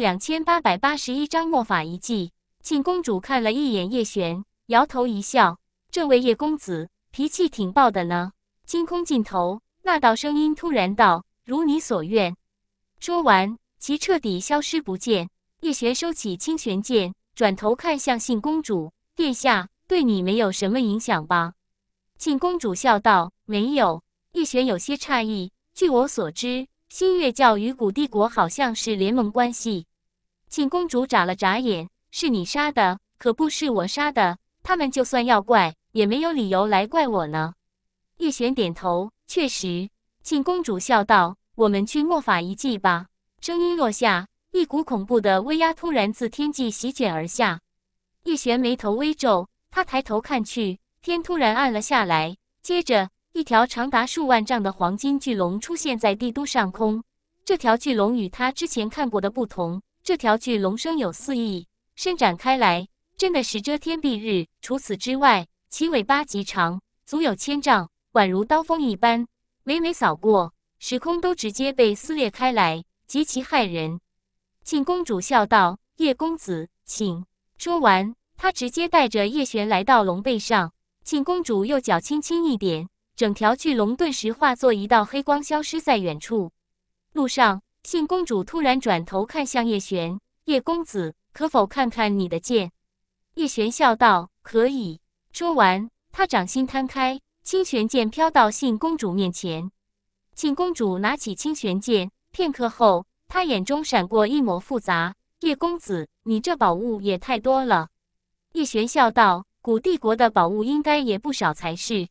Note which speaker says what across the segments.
Speaker 1: 两千八百八十一章墨法遗迹。沁公主看了一眼叶璇，摇头一笑：“这位叶公子脾气挺暴的呢。”清空尽头，那道声音突然道：“如你所愿。”说完，其彻底消失不见。叶璇收起清玄剑，转头看向沁公主：“殿下，对你没有什么影响吧？”沁公主笑道：“没有。”叶璇有些诧异：“据我所知，新月教与古帝国好像是联盟关系。”庆公主眨了眨眼：“是你杀的，可不是我杀的。他们就算要怪，也没有理由来怪我呢。”叶璇点头：“确实。”庆公主笑道：“我们去墨法遗迹吧。”声音落下，一股恐怖的威压突然自天际席卷而下。叶璇眉头微皱，她抬头看去，天突然暗了下来。接着，一条长达数万丈的黄金巨龙出现在帝都上空。这条巨龙与他之前看过的不同。这条巨龙生有四翼，伸展开来真的是遮天蔽日。除此之外，其尾巴极长，足有千丈，宛如刀锋一般，每每扫过，时空都直接被撕裂开来，极其骇人。庆公主笑道：“叶公子，请。”说完，她直接带着叶璇来到龙背上。庆公主右脚轻轻一点，整条巨龙顿时化作一道黑光，消失在远处路上。信公主突然转头看向叶璇，叶公子可否看看你的剑？叶璇笑道：“可以。”说完，他掌心摊开，青玄剑飘到信公主面前。信公主拿起青玄剑，片刻后，她眼中闪过一抹复杂。叶公子，你这宝物也太多了。叶璇笑道：“古帝国的宝物应该也不少才是。”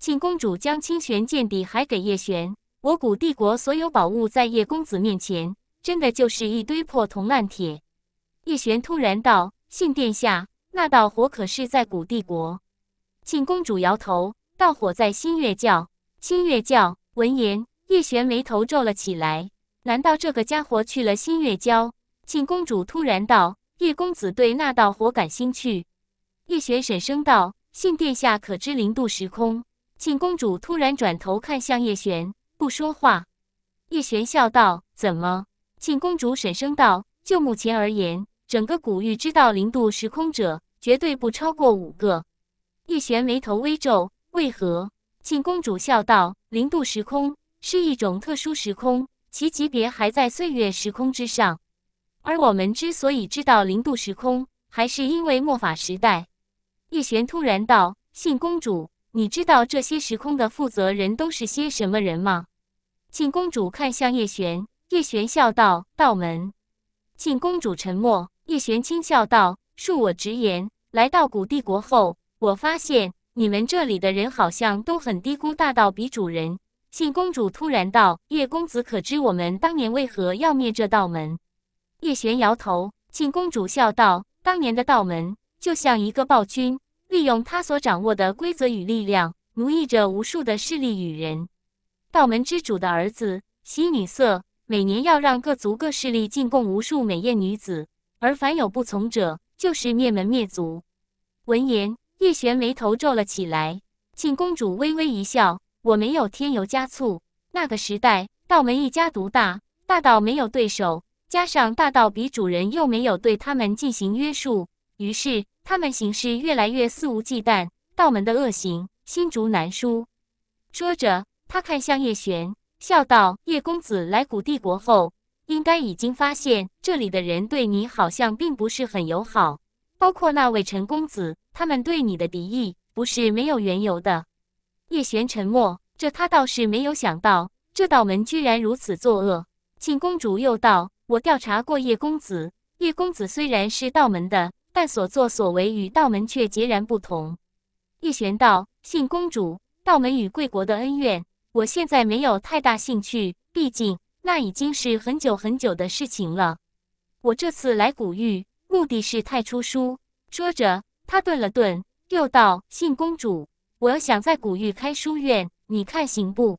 Speaker 1: 信公主将青玄剑底还给叶璇。我古帝国所有宝物在叶公子面前，真的就是一堆破铜烂铁。叶璇突然道：“信殿下，那道火可是在古帝国？”庆公主摇头：“道火在新月教。”新月教闻言，叶璇眉头皱了起来。难道这个家伙去了新月教？庆公主突然道：“叶公子对那道火感兴趣？”叶璇沈声道：“信殿下可知零度时空？”庆公主突然转头看向叶璇。不说话，叶璇笑道：“怎么？”信公主沈声道：“就目前而言，整个古域知道零度时空者，绝对不超过五个。”叶璇眉头微皱：“为何？”信公主笑道：“零度时空是一种特殊时空，其级别还在岁月时空之上。而我们之所以知道零度时空，还是因为末法时代。”叶璇突然道：“信公主。”你知道这些时空的负责人都是些什么人吗？晋公主看向叶璇，叶璇笑道：“道门。”晋公主沉默，叶璇轻笑道：“恕我直言，来到古帝国后，我发现你们这里的人好像都很低估大道比主人。”晋公主突然道：“叶公子可知我们当年为何要灭这道门？”叶璇摇头。晋公主笑道：“当年的道门就像一个暴君。”利用他所掌握的规则与力量，奴役着无数的势力与人。道门之主的儿子喜女色，每年要让各族各势力进贡无数美艳女子，而凡有不从者，就是灭门灭族。闻言，叶璇眉头皱了起来。庆公主微微一笑：“我没有添油加醋。那个时代，道门一家独大，大到没有对手，加上大到比主人又没有对他们进行约束。”于是他们行事越来越肆无忌惮，道门的恶行心逐难书。说着，他看向叶璇，笑道：“叶公子来古帝国后，应该已经发现这里的人对你好像并不是很友好，包括那位陈公子，他们对你的敌意不是没有缘由的。”叶璇沉默，这他倒是没有想到，这道门居然如此作恶。庆公主又道：“我调查过叶公子，叶公子虽然是道门的。”但所作所为与道门却截然不同。叶璇道：“信公主，道门与贵国的恩怨，我现在没有太大兴趣，毕竟那已经是很久很久的事情了。我这次来古玉，目的是太出书。”说着，他顿了顿，又道：“信公主，我想在古玉开书院，你看行不？”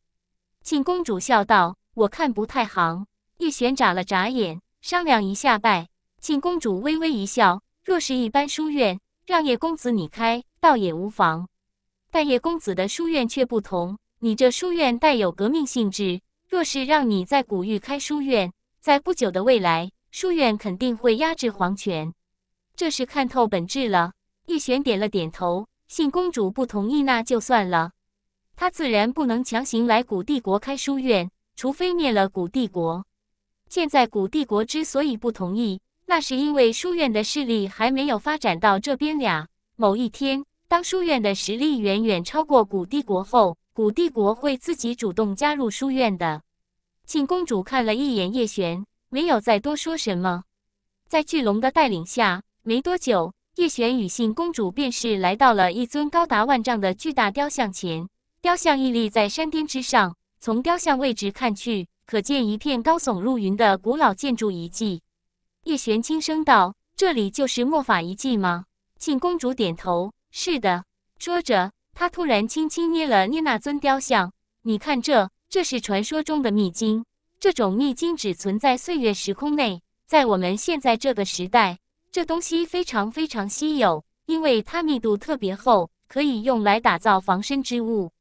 Speaker 1: 信公主笑道：“我看不太行。”叶璇眨了眨眼，商量一下，拜。信公主微微一笑。若是一般书院，让叶公子你开，倒也无妨。但叶公子的书院却不同，你这书院带有革命性质。若是让你在古域开书院，在不久的未来，书院肯定会压制皇权。这是看透本质了。叶璇点了点头，信公主不同意，那就算了。他自然不能强行来古帝国开书院，除非灭了古帝国。现在古帝国之所以不同意。那是因为书院的势力还没有发展到这边俩。某一天，当书院的实力远远超过古帝国后，古帝国会自己主动加入书院的。庆公主看了一眼叶璇，没有再多说什么。在巨龙的带领下，没多久，叶璇与信公主便是来到了一尊高达万丈的巨大雕像前。雕像屹立在山巅之上，从雕像位置看去，可见一片高耸入云的古老建筑遗迹。叶璇轻声道：“这里就是墨法遗迹吗？”庆公主点头：“是的。”说着，她突然轻轻捏了捏那尊雕像。“你看这，这是传说中的秘金。这种秘金只存在岁月时空内，在我们现在这个时代，这东西非常非常稀有，因为它密度特别厚，可以用来打造防身之物。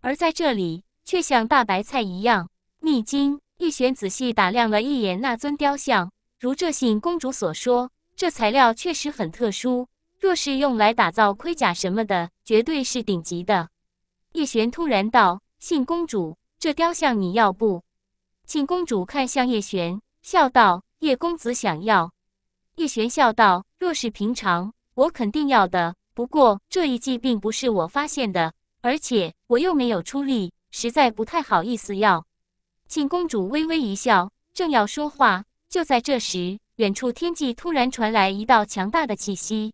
Speaker 1: 而在这里，却像大白菜一样。”秘金。叶璇仔细打量了一眼那尊雕像。如这信公主所说，这材料确实很特殊。若是用来打造盔甲什么的，绝对是顶级的。叶璇突然道：“信公主，这雕像你要不？”信公主看向叶璇，笑道：“叶公子想要？”叶璇笑道：“若是平常，我肯定要的。不过这一计并不是我发现的，而且我又没有出力，实在不太好意思要。”信公主微微一笑，正要说话。就在这时，远处天际突然传来一道强大的气息。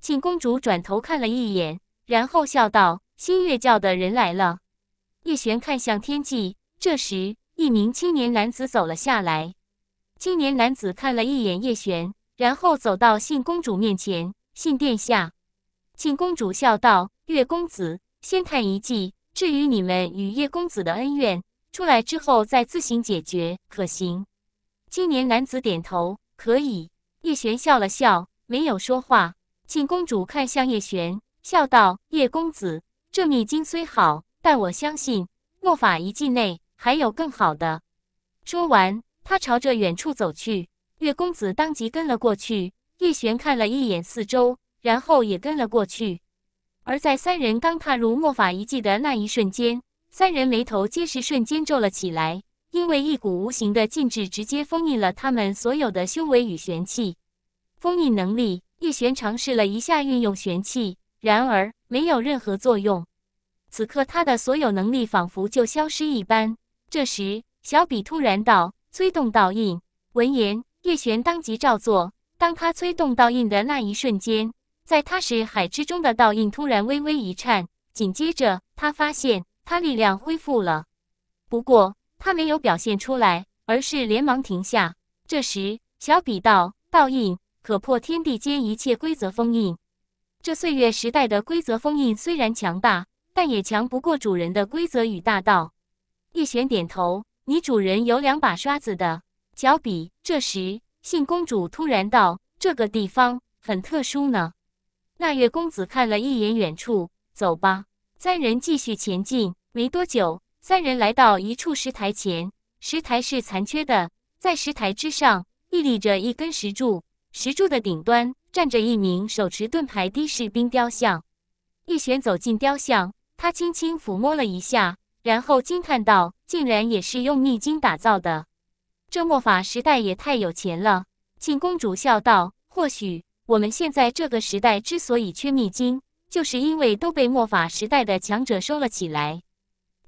Speaker 1: 庆公主转头看了一眼，然后笑道：“星月教的人来了。”叶璇看向天际，这时一名青年男子走了下来。青年男子看了一眼叶璇，然后走到信公主面前。信殿下，庆公主笑道：“月公子，先谈一计。至于你们与叶公子的恩怨，出来之后再自行解决，可行？”青年男子点头，可以。叶璇笑了笑，没有说话。晋公主看向叶璇，笑道：“叶公子，这秘经虽好，但我相信墨法遗迹内还有更好的。”说完，他朝着远处走去。叶公子当即跟了过去。叶璇看了一眼四周，然后也跟了过去。而在三人刚踏入墨法遗迹的那一瞬间，三人眉头皆是瞬间皱了起来。因为一股无形的禁制直接封印了他们所有的修为与玄气封印能力。叶璇尝试了一下运用玄气，然而没有任何作用。此刻他的所有能力仿佛就消失一般。这时，小比突然道：“催动倒印。”闻言，叶璇当即照做。当他催动倒印的那一瞬间，在他识海之中的倒印突然微微一颤，紧接着他发现他力量恢复了。不过。他没有表现出来，而是连忙停下。这时，小比道：“倒印可破天地间一切规则封印。这岁月时代的规则封印虽然强大，但也强不过主人的规则与大道。”叶璇点头：“你主人有两把刷子的。”小比这时，信公主突然道：“这个地方很特殊呢。”那月公子看了一眼远处：“走吧。”三人继续前进。没多久。三人来到一处石台前，石台是残缺的，在石台之上屹立着一根石柱，石柱的顶端站着一名手持盾牌的士兵雕像。叶璇走近雕像，他轻轻抚摸了一下，然后惊叹道：“竟然也是用秘金打造的！这末法时代也太有钱了。”庆公主笑道：“或许我们现在这个时代之所以缺秘金，就是因为都被末法时代的强者收了起来。”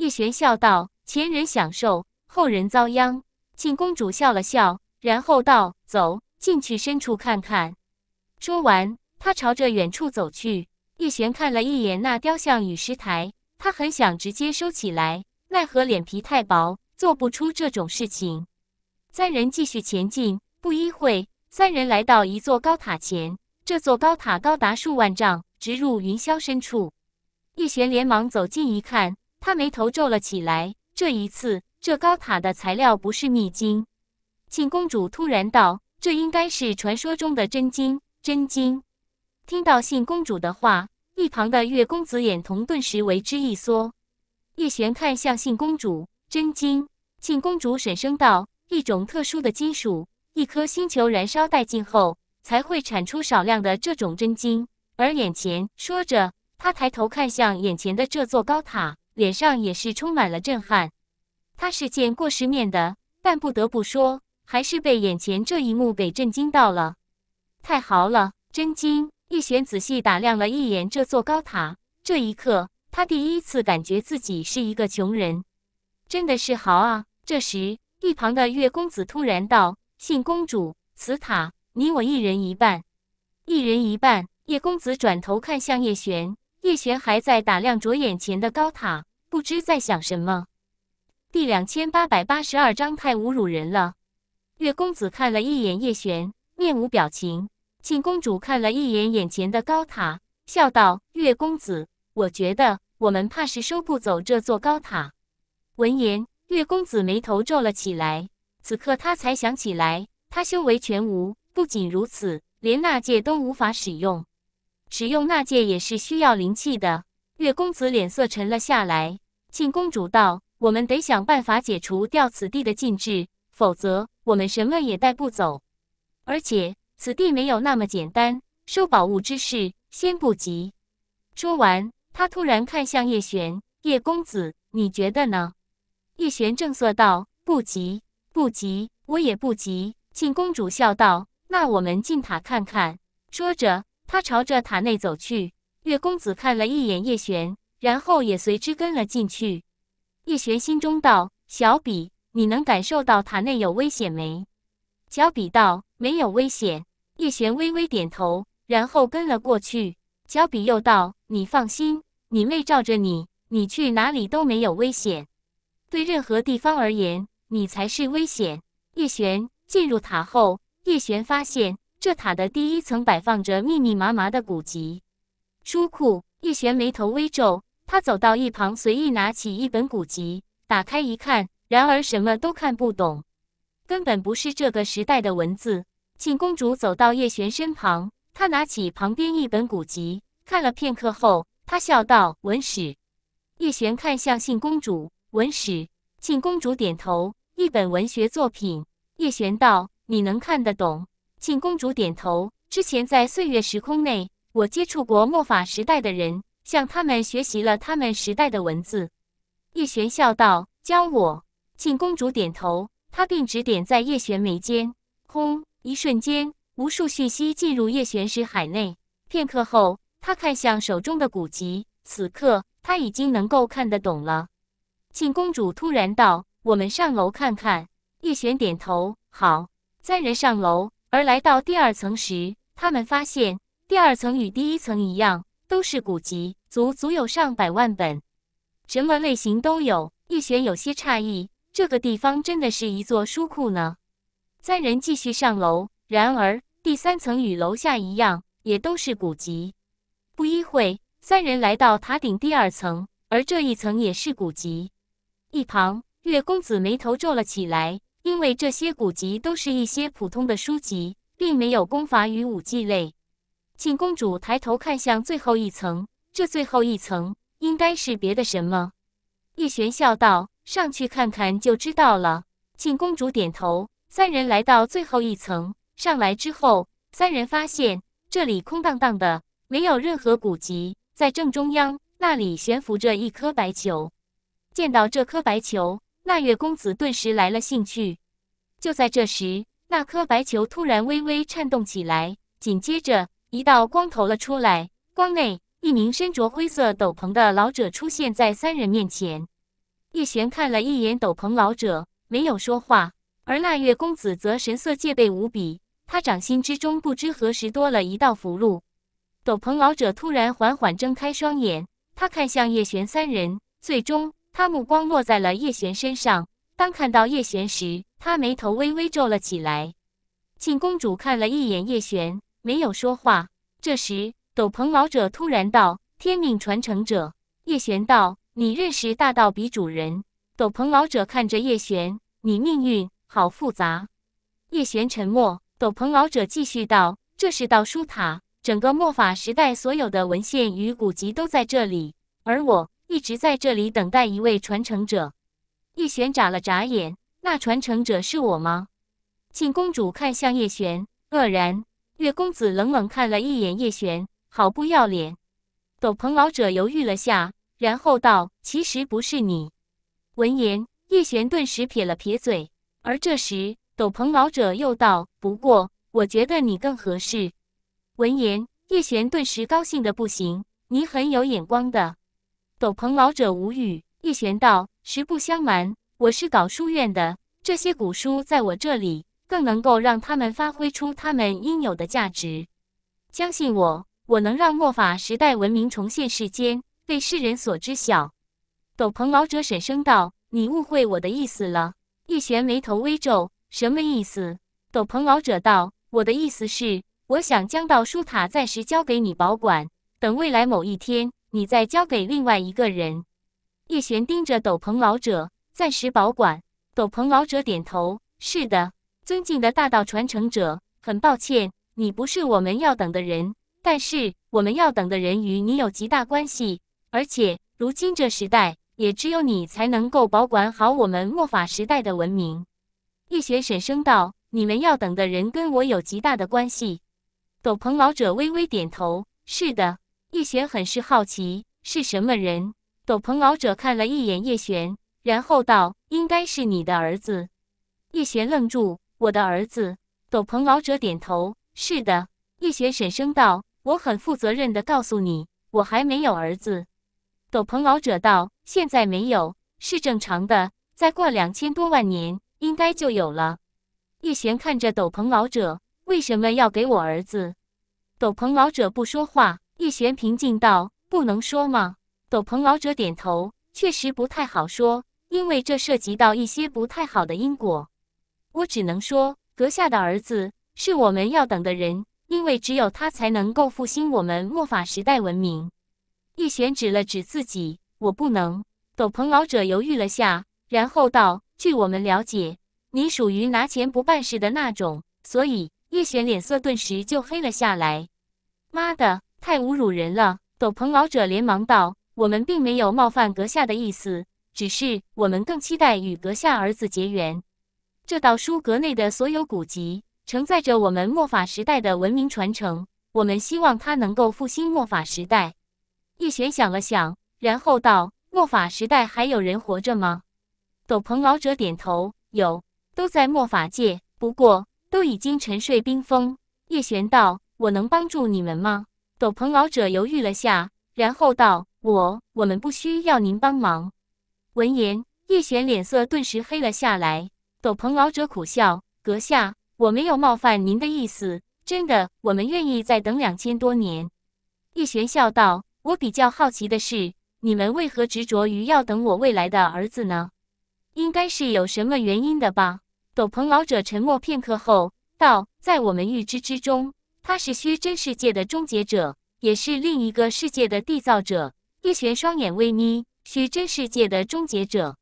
Speaker 1: 叶璇笑道：“前人享受，后人遭殃。”晋公主笑了笑，然后道：“走进去深处看看。”说完，她朝着远处走去。叶璇看了一眼那雕像与石台，他很想直接收起来，奈何脸皮太薄，做不出这种事情。三人继续前进，不一会，三人来到一座高塔前。这座高塔高达数万丈，直入云霄深处。叶璇连忙走近一看。他眉头皱了起来。这一次，这高塔的材料不是秘金。庆公主突然道：“这应该是传说中的真金。”真金。听到信公主的话，一旁的月公子眼瞳顿时为之一缩。叶璇看向信公主：“真金。”信公主沈声道：“一种特殊的金属，一颗星球燃烧殆尽后，才会产出少量的这种真金。”而眼前说着，他抬头看向眼前的这座高塔。脸上也是充满了震撼。他是见过世面的，但不得不说，还是被眼前这一幕给震惊到了。太豪了，真金！叶璇仔细打量了一眼这座高塔，这一刻，他第一次感觉自己是一个穷人。真的是豪啊！这时，一旁的月公子突然道：“信公主，此塔你我一人一半，一人一半。”叶公子转头看向叶璇。叶璇还在打量着眼前的高塔，不知在想什么。第两千八百八十二章太侮辱人了。月公子看了一眼叶璇，面无表情。庆公主看了一眼眼前的高塔，笑道：“月公子，我觉得我们怕是收不走这座高塔。”闻言，月公子眉头皱了起来。此刻他才想起来，他修为全无，不仅如此，连纳戒都无法使用。使用纳戒也是需要灵气的。月公子脸色沉了下来，庆公主道：“我们得想办法解除掉此地的禁制，否则我们什么也带不走。而且此地没有那么简单，收宝物之事先不急。”说完，他突然看向叶璇：“叶公子，你觉得呢？”叶璇正色道：“不急，不急，我也不急。”庆公主笑道：“那我们进塔看看。”说着。他朝着塔内走去，月公子看了一眼叶璇，然后也随之跟了进去。叶璇心中道：“小比，你能感受到塔内有危险没？”小比道：“没有危险。”叶璇微微点头，然后跟了过去。小比又道：“你放心，你妹罩着你，你去哪里都没有危险。对任何地方而言，你才是危险。”叶璇进入塔后，叶璇发现。这塔的第一层摆放着密密麻麻的古籍书库。叶璇眉头微皱，他走到一旁，随意拿起一本古籍，打开一看，然而什么都看不懂，根本不是这个时代的文字。庆公主走到叶璇身旁，她拿起旁边一本古籍，看了片刻后，她笑道：“文史。”叶璇看向庆公主：“文史。”庆公主点头：“一本文学作品。”叶璇道：“你能看得懂？”庆公主点头。之前在岁月时空内，我接触过墨法时代的人，向他们学习了他们时代的文字。叶璇笑道：“教我。”庆公主点头。她并指点在叶璇眉间。轰！一瞬间，无数讯息进入叶璇识海内。片刻后，她看向手中的古籍。此刻，他已经能够看得懂了。庆公主突然道：“我们上楼看看。”叶璇点头：“好。”三人上楼。而来到第二层时，他们发现第二层与第一层一样，都是古籍，足足有上百万本，什么类型都有。叶璇有些诧异，这个地方真的是一座书库呢。三人继续上楼，然而第三层与楼下一样，也都是古籍。不一会，三人来到塔顶第二层，而这一层也是古籍。一旁，月公子眉头皱了起来。因为这些古籍都是一些普通的书籍，并没有功法与武技类。请公主抬头看向最后一层，这最后一层应该是别的什么？叶璇笑道：“上去看看就知道了。”请公主点头。三人来到最后一层，上来之后，三人发现这里空荡荡的，没有任何古籍。在正中央那里悬浮着一颗白球，见到这颗白球。那月公子顿时来了兴趣。就在这时，那颗白球突然微微颤动起来，紧接着一道光投了出来。光内，一名身着灰色斗篷的老者出现在三人面前。叶璇看了一眼斗篷老者，没有说话，而那月公子则神色戒备无比。他掌心之中不知何时多了一道符箓。斗篷老者突然缓缓睁开双眼，他看向叶璇三人，最终。他目光落在了叶璇身上。当看到叶璇时，他眉头微微皱了起来。晋公主看了一眼叶璇，没有说话。这时，斗篷老者突然道：“天命传承者。”叶璇道：“你认识大道比主人？”斗篷老者看着叶璇：“你命运好复杂。”叶璇沉默。斗篷老者继续道：“这是道书塔，整个墨法时代所有的文献与古籍都在这里，而我……”一直在这里等待一位传承者。叶璇眨了眨眼，那传承者是我吗？庆公主看向叶璇，愕然。月公子冷冷看了一眼叶璇，好不要脸。斗篷老者犹豫了下，然后道：“其实不是你。”闻言，叶璇顿时撇了撇嘴。而这时，斗篷老者又道：“不过，我觉得你更合适。”闻言，叶璇顿时高兴的不行：“你很有眼光的。”斗篷老者无语，叶玄道：“实不相瞒，我是搞书院的，这些古书在我这里，更能够让他们发挥出他们应有的价值。相信我，我能让末法时代文明重现世间，被世人所知晓。”斗篷老者沈声道：“你误会我的意思了。”叶玄眉头微皱：“什么意思？”斗篷老者道：“我的意思是，我想将道书塔暂时交给你保管，等未来某一天。”你再交给另外一个人。叶璇盯着斗篷老者，暂时保管。斗篷老者点头：“是的，尊敬的大道传承者，很抱歉，你不是我们要等的人。但是我们要等的人与你有极大关系，而且如今这时代，也只有你才能够保管好我们末法时代的文明。”叶璇沉声道：“你们要等的人跟我有极大的关系。”斗篷老者微微点头：“是的。”叶璇很是好奇，是什么人？斗篷老者看了一眼叶璇，然后道：“应该是你的儿子。”叶璇愣住：“我的儿子？”斗篷老者点头：“是的。”叶璇沉声道：“我很负责任的告诉你，我还没有儿子。”斗篷老者道：“现在没有，是正常的。再过两千多万年，应该就有了。”叶璇看着斗篷老者：“为什么要给我儿子？”斗篷老者不说话。叶璇平静道：“不能说吗？”斗篷老者点头，确实不太好说，因为这涉及到一些不太好的因果。我只能说，阁下的儿子是我们要等的人，因为只有他才能够复兴我们末法时代文明。叶璇指了指自己：“我不能。”斗篷老者犹豫了下，然后道：“据我们了解，你属于拿钱不办事的那种。”所以，叶璇脸色顿时就黑了下来。妈的！太侮辱人了！斗篷老者连忙道：“我们并没有冒犯阁下的意思，只是我们更期待与阁下儿子结缘。这道书阁内的所有古籍，承载着我们末法时代的文明传承，我们希望它能够复兴末法时代。”叶璇想了想，然后道：“末法时代还有人活着吗？”斗篷老者点头：“有，都在末法界，不过都已经沉睡冰封。”叶璇道：“我能帮助你们吗？”斗篷老者犹豫了下，然后道：“我，我们不需要您帮忙。”闻言，叶璇脸色顿时黑了下来。斗篷老者苦笑：“阁下，我没有冒犯您的意思，真的，我们愿意再等两千多年。”叶璇笑道：“我比较好奇的是，你们为何执着于要等我未来的儿子呢？应该是有什么原因的吧？”斗篷老者沉默片刻后道：“在我们预知之中。”他是虚真世界的终结者，也是另一个世界的缔造者。叶璇双眼微眯，虚真世界的终结者。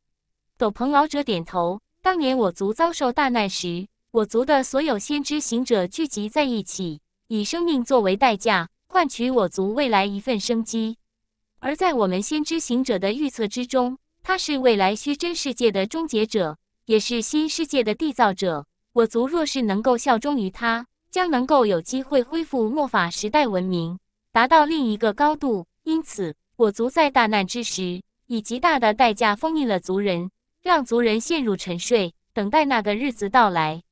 Speaker 1: 斗篷老者点头。当年我族遭受大难时，我族的所有先知行者聚集在一起，以生命作为代价，换取我族未来一份生机。而在我们先知行者的预测之中，他是未来虚真世界的终结者，也是新世界的缔造者。我族若是能够效忠于他。将能够有机会恢复末法时代文明，达到另一个高度。因此，我族在大难之时，以极大的代价封印了族人，让族人陷入沉睡，等待那个日子到来。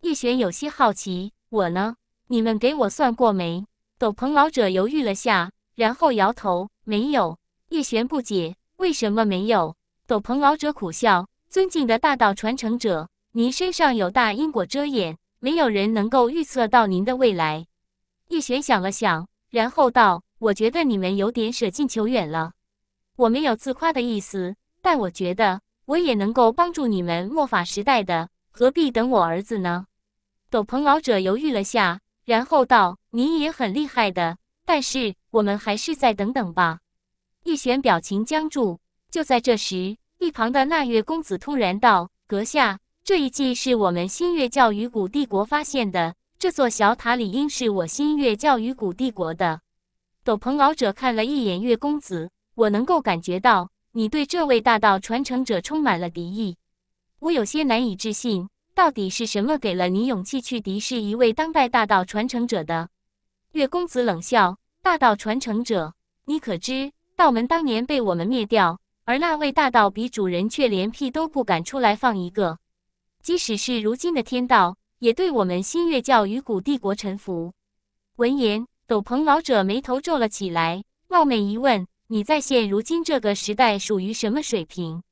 Speaker 1: 叶璇有些好奇：“我呢？你们给我算过没？”斗篷老者犹豫了下，然后摇头：“没有。”叶璇不解：“为什么没有？”斗篷老者苦笑：“尊敬的大道传承者，您身上有大因果遮掩。”没有人能够预测到您的未来。叶璇想了想，然后道：“我觉得你们有点舍近求远了。我没有自夸的意思，但我觉得我也能够帮助你们末法时代的，何必等我儿子呢？”斗篷老者犹豫了下，然后道：“您也很厉害的，但是我们还是再等等吧。”叶璇表情僵住。就在这时，一旁的那月公子突然道：“阁下。”这一季是我们新月教与古帝国发现的，这座小塔理应是我新月教与古帝国的。斗篷老者看了一眼月公子，我能够感觉到你对这位大道传承者充满了敌意。我有些难以置信，到底是什么给了你勇气去敌视一位当代大道传承者的？月公子冷笑：大道传承者，你可知道门当年被我们灭掉，而那位大道比主人却连屁都不敢出来放一个。即使是如今的天道，也对我们新月教与古帝国臣服。闻言，斗篷老者眉头皱了起来，冒昧一问：“你在现如今这个时代属于什么水平？”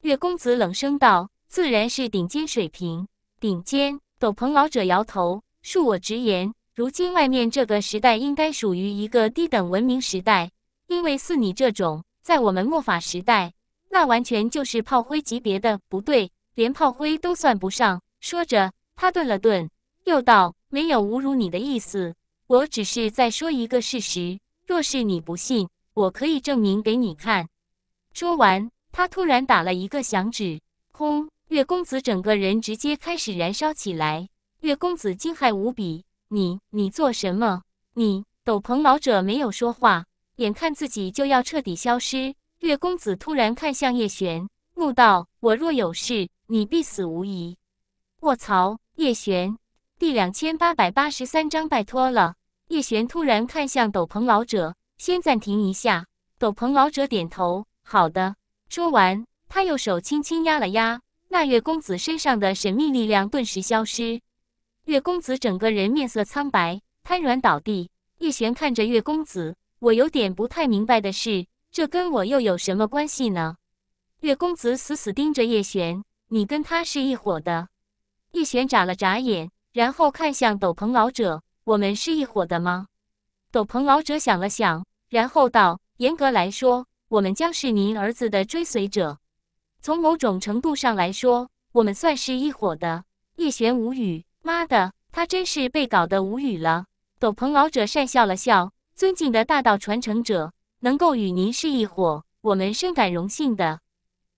Speaker 1: 月公子冷声道：“自然是顶尖水平。”顶尖。斗篷老者摇头：“恕我直言，如今外面这个时代应该属于一个低等文明时代，因为似你这种，在我们末法时代，那完全就是炮灰级别的。”不对。连炮灰都算不上。说着，他顿了顿，又道：“没有侮辱你的意思，我只是在说一个事实。若是你不信，我可以证明给你看。”说完，他突然打了一个响指，轰！月公子整个人直接开始燃烧起来。月公子惊骇无比：“你你做什么？”你斗篷老者没有说话，眼看自己就要彻底消失。月公子突然看向叶璇，怒道：“我若有事。”你必死无疑！卧槽！叶璇，第两千八百八十三章，拜托了。叶璇突然看向斗篷老者，先暂停一下。斗篷老者点头，好的。说完，他右手轻轻压了压，那月公子身上的神秘力量顿时消失。月公子整个人面色苍白，瘫软倒地。叶璇看着月公子，我有点不太明白的是，这跟我又有什么关系呢？月公子死死盯着叶璇。你跟他是一伙的？叶璇眨了眨眼，然后看向斗篷老者：“我们是一伙的吗？”斗篷老者想了想，然后道：“严格来说，我们将是您儿子的追随者。从某种程度上来说，我们算是一伙的。”叶璇无语，妈的，他真是被搞得无语了。斗篷老者讪笑了笑：“尊敬的大道传承者，能够与您是一伙，我们深感荣幸的。”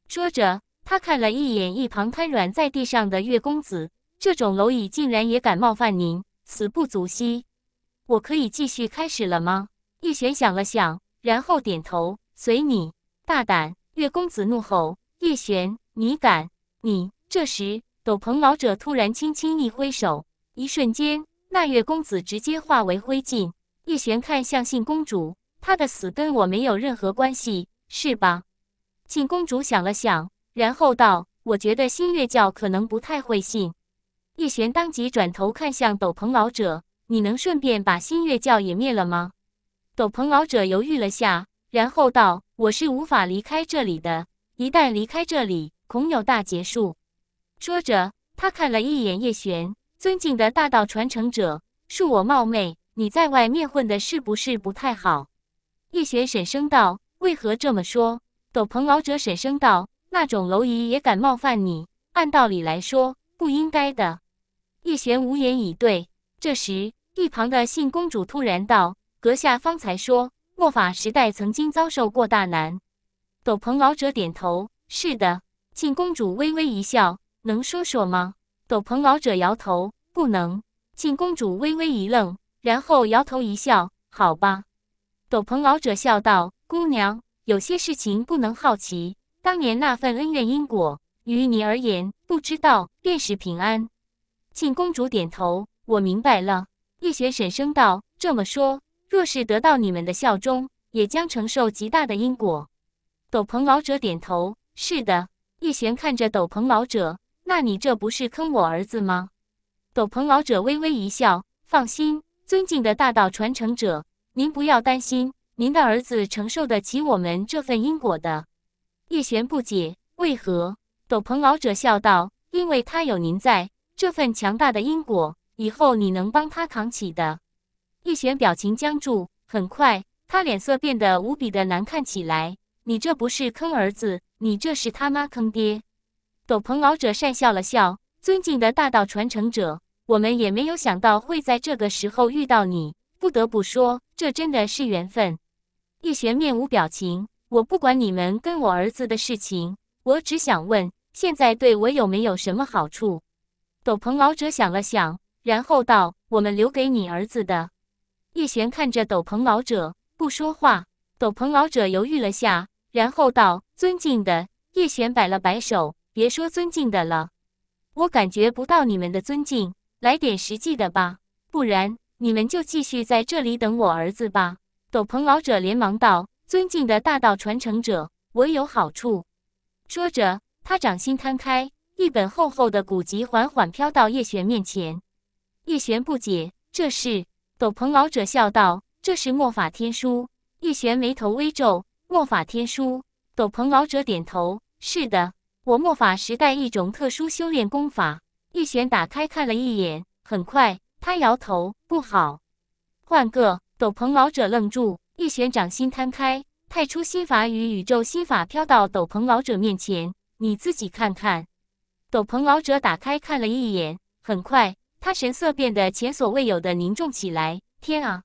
Speaker 1: 说着。他看了一眼一旁瘫软在地上的月公子，这种蝼蚁竟然也敢冒犯您，死不足惜。我可以继续开始了吗？叶璇想了想，然后点头，随你。大胆！月公子怒吼。叶璇，你敢？你这时，斗篷老者突然轻轻一挥手，一瞬间，那月公子直接化为灰烬。叶璇看向信公主，他的死跟我没有任何关系，是吧？信公主想了想。然后道：“我觉得新月教可能不太会信。”叶璇当即转头看向斗篷老者：“你能顺便把新月教也灭了吗？”斗篷老者犹豫了下，然后道：“我是无法离开这里的，一旦离开这里，恐有大劫数。”说着，他看了一眼叶璇：“尊敬的大道传承者，恕我冒昧，你在外面混的是不是不太好？”叶璇沈声道：“为何这么说？”斗篷老者沈声道。那种蝼蚁也敢冒犯你？按道理来说不应该的。叶璇无言以对。这时，一旁的信公主突然道：“阁下方才说，末法时代曾经遭受过大难。”斗篷老者点头：“是的。”信公主微微一笑：“能说说吗？”斗篷老者摇头：“不能。”信公主微微一愣，然后摇头一笑：“好吧。”斗篷老者笑道：“姑娘，有些事情不能好奇。”当年那份恩怨因果，于你而言，不知道便是平安。庆公主点头，我明白了。叶璇沈声道：“这么说，若是得到你们的效忠，也将承受极大的因果。”斗篷老者点头：“是的。”叶璇看着斗篷老者：“那你这不是坑我儿子吗？”斗篷老者微微一笑：“放心，尊敬的大道传承者，您不要担心，您的儿子承受得起我们这份因果的。”叶璇不解，为何？斗篷老者笑道：“因为他有您在，这份强大的因果，以后你能帮他扛起的。”叶璇表情僵住，很快，他脸色变得无比的难看起来。“你这不是坑儿子，你这是他妈坑爹！”斗篷老者讪笑了笑：“尊敬的大道传承者，我们也没有想到会在这个时候遇到你，不得不说，这真的是缘分。”叶璇面无表情。我不管你们跟我儿子的事情，我只想问，现在对我有没有什么好处？斗篷老者想了想，然后道：“我们留给你儿子的。”叶璇看着斗篷老者，不说话。斗篷老者犹豫了下，然后道：“尊敬的。”叶璇摆了摆手：“别说尊敬的了，我感觉不到你们的尊敬，来点实际的吧，不然你们就继续在这里等我儿子吧。”斗篷老者连忙道。尊敬的大道传承者，我有好处。”说着，他掌心摊开，一本厚厚的古籍缓缓飘到叶璇面前。叶璇不解：“这是？”斗篷老者笑道：“这是墨法天书。”叶璇眉头微皱：“墨法天书？”斗篷老者点头：“是的，我墨法时代一种特殊修炼功法。”叶璇打开看了一眼，很快他摇头：“不好，换个。”斗篷老者愣住。叶璇掌心摊开，太初心法与宇宙心法飘到斗篷老者面前，你自己看看。斗篷老者打开看了一眼，很快他神色变得前所未有的凝重起来。天啊，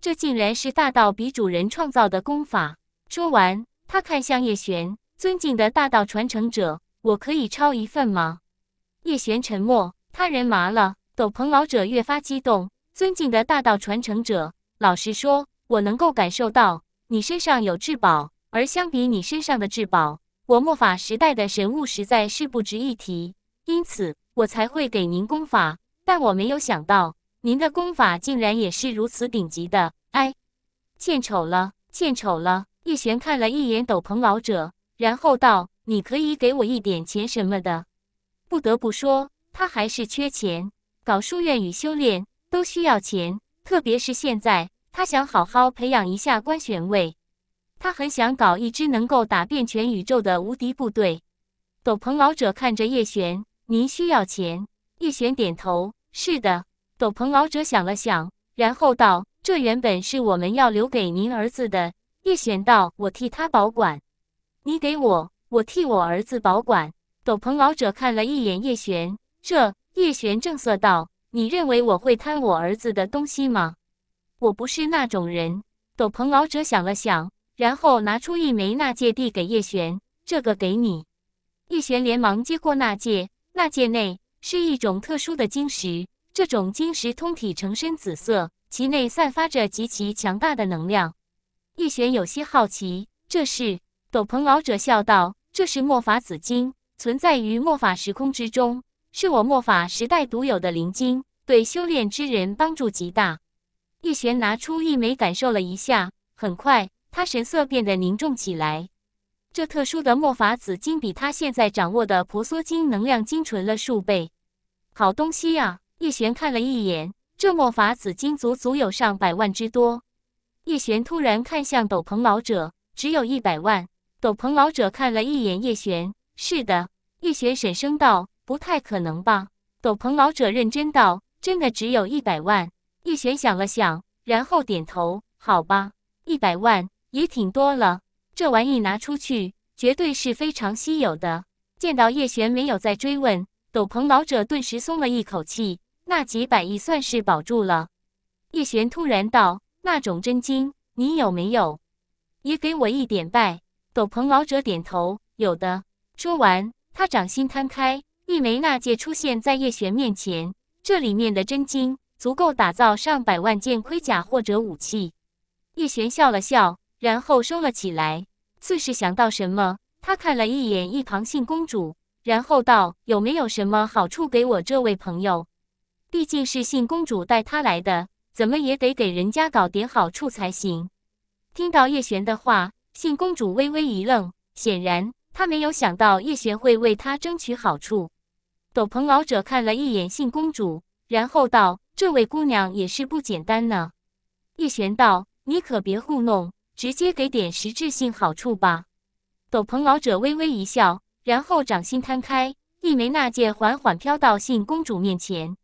Speaker 1: 这竟然是大道比主人创造的功法！说完，他看向叶璇，尊敬的大道传承者，我可以抄一份吗？叶璇沉默，他人麻了。斗篷老者越发激动，尊敬的大道传承者，老实说。我能够感受到你身上有至宝，而相比你身上的至宝，我末法时代的神物实在是不值一提，因此我才会给您功法。但我没有想到您的功法竟然也是如此顶级的，哎，见丑了，见丑了。叶璇看了一眼斗篷老者，然后道：“你可以给我一点钱什么的。”不得不说，他还是缺钱。搞书院与修炼都需要钱，特别是现在。他想好好培养一下关玄卫，他很想搞一支能够打遍全宇宙的无敌部队。斗篷老者看着叶璇：“您需要钱？”叶璇点头：“是的。”斗篷老者想了想，然后道：“这原本是我们要留给您儿子的。”叶璇道：“我替他保管。”“你给我，我替我儿子保管。”斗篷老者看了一眼叶璇，这叶璇正色道：“你认为我会贪我儿子的东西吗？”我不是那种人。斗篷老者想了想，然后拿出一枚纳戒递给叶璇：“这个给你。”叶璇连忙接过纳戒。纳戒内是一种特殊的晶石，这种晶石通体呈深紫色，其内散发着极其强大的能量。叶璇有些好奇：“这是？”斗篷老者笑道：“这是墨法紫晶，存在于墨法时空之中，是我墨法时代独有的灵晶，对修炼之人帮助极大。”叶璇拿出一枚，感受了一下，很快他神色变得凝重起来。这特殊的墨法紫金比他现在掌握的婆娑金能量精纯了数倍，好东西啊！叶璇看了一眼，这墨法紫金足足有上百万之多。叶璇突然看向斗篷老者，只有一百万。斗篷老者看了一眼叶璇，是的。叶璇沈声道：“不太可能吧？”斗篷老者认真道：“真的只有一百万。”叶璇想了想，然后点头：“好吧，一百万也挺多了。这玩意拿出去，绝对是非常稀有的。”见到叶璇没有再追问，斗篷老者顿时松了一口气，那几百亿算是保住了。叶璇突然道：“那种真经，你有没有？也给我一点呗。”斗篷老者点头：“有的。”说完，他掌心摊开，一枚纳戒出现在叶璇面前，这里面的真经。足够打造上百万件盔甲或者武器。叶璇笑了笑，然后收了起来。似是想到什么，他看了一眼一旁信公主，然后道：“有没有什么好处给我这位朋友？毕竟是信公主带他来的，怎么也得给人家搞点好处才行。”听到叶璇的话，信公主微微一愣，显然她没有想到叶璇会为她争取好处。斗篷老者看了一眼信公主，然后道。这位姑娘也是不简单呢，叶璇道：“你可别糊弄，直接给点实质性好处吧。”斗篷老者微微一笑，然后掌心摊开，一枚纳戒缓缓飘到信公主面前。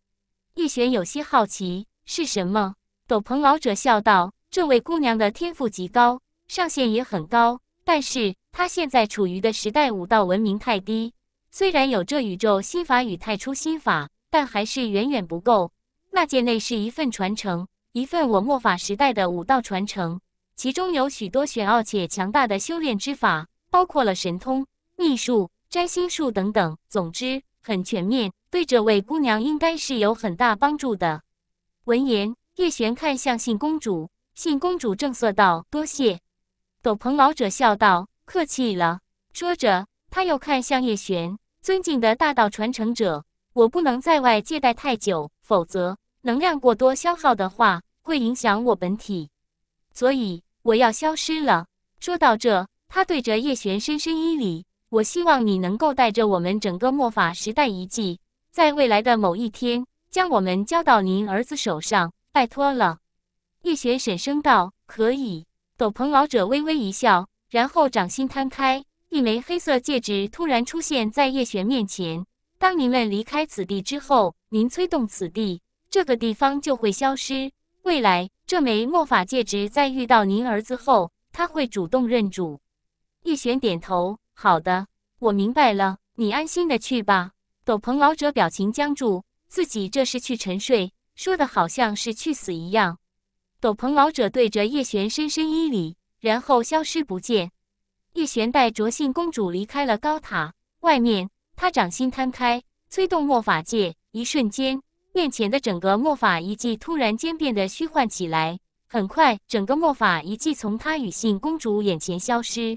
Speaker 1: 叶璇有些好奇，是什么？斗篷老者笑道：“这位姑娘的天赋极高，上限也很高，但是她现在处于的时代武道文明太低，虽然有这宇宙心法与太初心法，但还是远远不够。”那剑内是一份传承，一份我墨法时代的武道传承，其中有许多玄奥且强大的修炼之法，包括了神通、秘术、摘星术等等。总之，很全面，对这位姑娘应该是有很大帮助的。闻言，叶璇看向信公主，信公主正色道：“多谢。”斗篷老者笑道：“客气了。”说着，他又看向叶璇，尊敬的大道传承者，我不能在外借待太久。”否则，能量过多消耗的话，会影响我本体，所以我要消失了。说到这，他对着叶璇深深一礼。我希望你能够带着我们整个末法时代遗迹，在未来的某一天，将我们交到您儿子手上，拜托了。叶璇沈声道：“可以。”斗篷老者微微一笑，然后掌心摊开，一枚黑色戒指突然出现在叶璇面前。当你们离开此地之后。您催动此地，这个地方就会消失。未来这枚魔法戒指在遇到您儿子后，他会主动认主。叶璇点头，好的，我明白了。你安心的去吧。斗篷老者表情僵住，自己这是去沉睡，说的好像是去死一样。斗篷老者对着叶璇深深一礼，然后消失不见。叶璇带着信公主离开了高塔外面，他掌心摊开，催动魔法戒。一瞬间，面前的整个魔法遗迹突然间变得虚幻起来。很快，整个魔法遗迹从他与信公主眼前消失。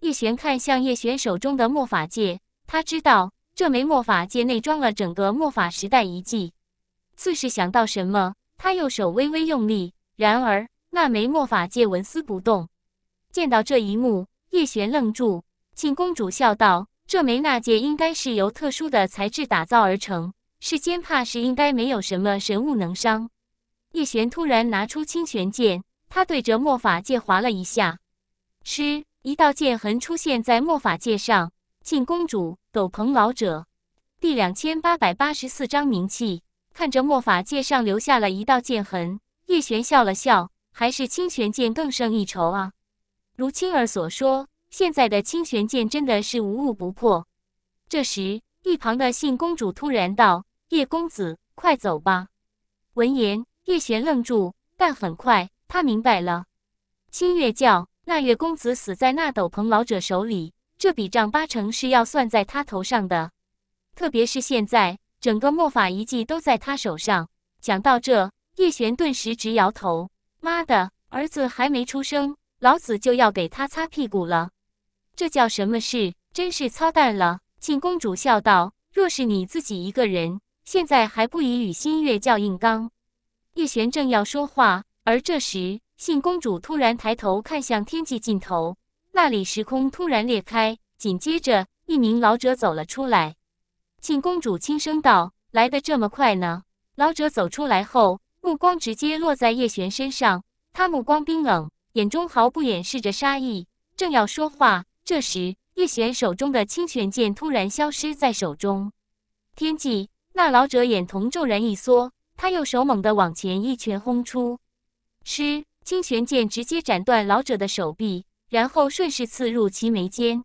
Speaker 1: 叶璇看向叶璇手中的魔法戒，他知道这枚魔法戒内装了整个魔法时代遗迹。似是想到什么，他右手微微用力，然而那枚魔法戒纹丝不动。见到这一幕，叶璇愣住。信公主笑道：“这枚那戒应该是由特殊的材质打造而成。”世间怕是应该没有什么神物能伤。叶璇突然拿出清玄剑，他对着墨法界划了一下，嗤，一道剑痕出现在墨法界上。信公主、斗篷老者，第两千八百八十四章名器。看着墨法界上留下了一道剑痕，叶璇笑了笑，还是清玄剑更胜一筹啊。如青儿所说，现在的清玄剑真的是无物不破。这时，一旁的信公主突然道。叶公子，快走吧！闻言，叶璇愣住，但很快他明白了。清月教那叶公子死在那斗篷老者手里，这笔账八成是要算在他头上的。特别是现在，整个墨法遗迹都在他手上。想到这，叶璇顿时直摇头：“妈的，儿子还没出生，老子就要给他擦屁股了，这叫什么事？真是操蛋了！”庆公主笑道：“若是你自己一个人……”现在还不宜与新月较硬刚。叶璇正要说话，而这时信公主突然抬头看向天际尽头，那里时空突然裂开，紧接着一名老者走了出来。信公主轻声道：“来的这么快呢？”老者走出来后，目光直接落在叶璇身上，他目光冰冷，眼中毫不掩饰着杀意，正要说话，这时叶璇手中的清玄剑突然消失在手中，天际。那老者眼瞳骤然一缩，他右手猛地往前一拳轰出，嗤，清玄剑直接斩断老者的手臂，然后顺势刺入其眉间，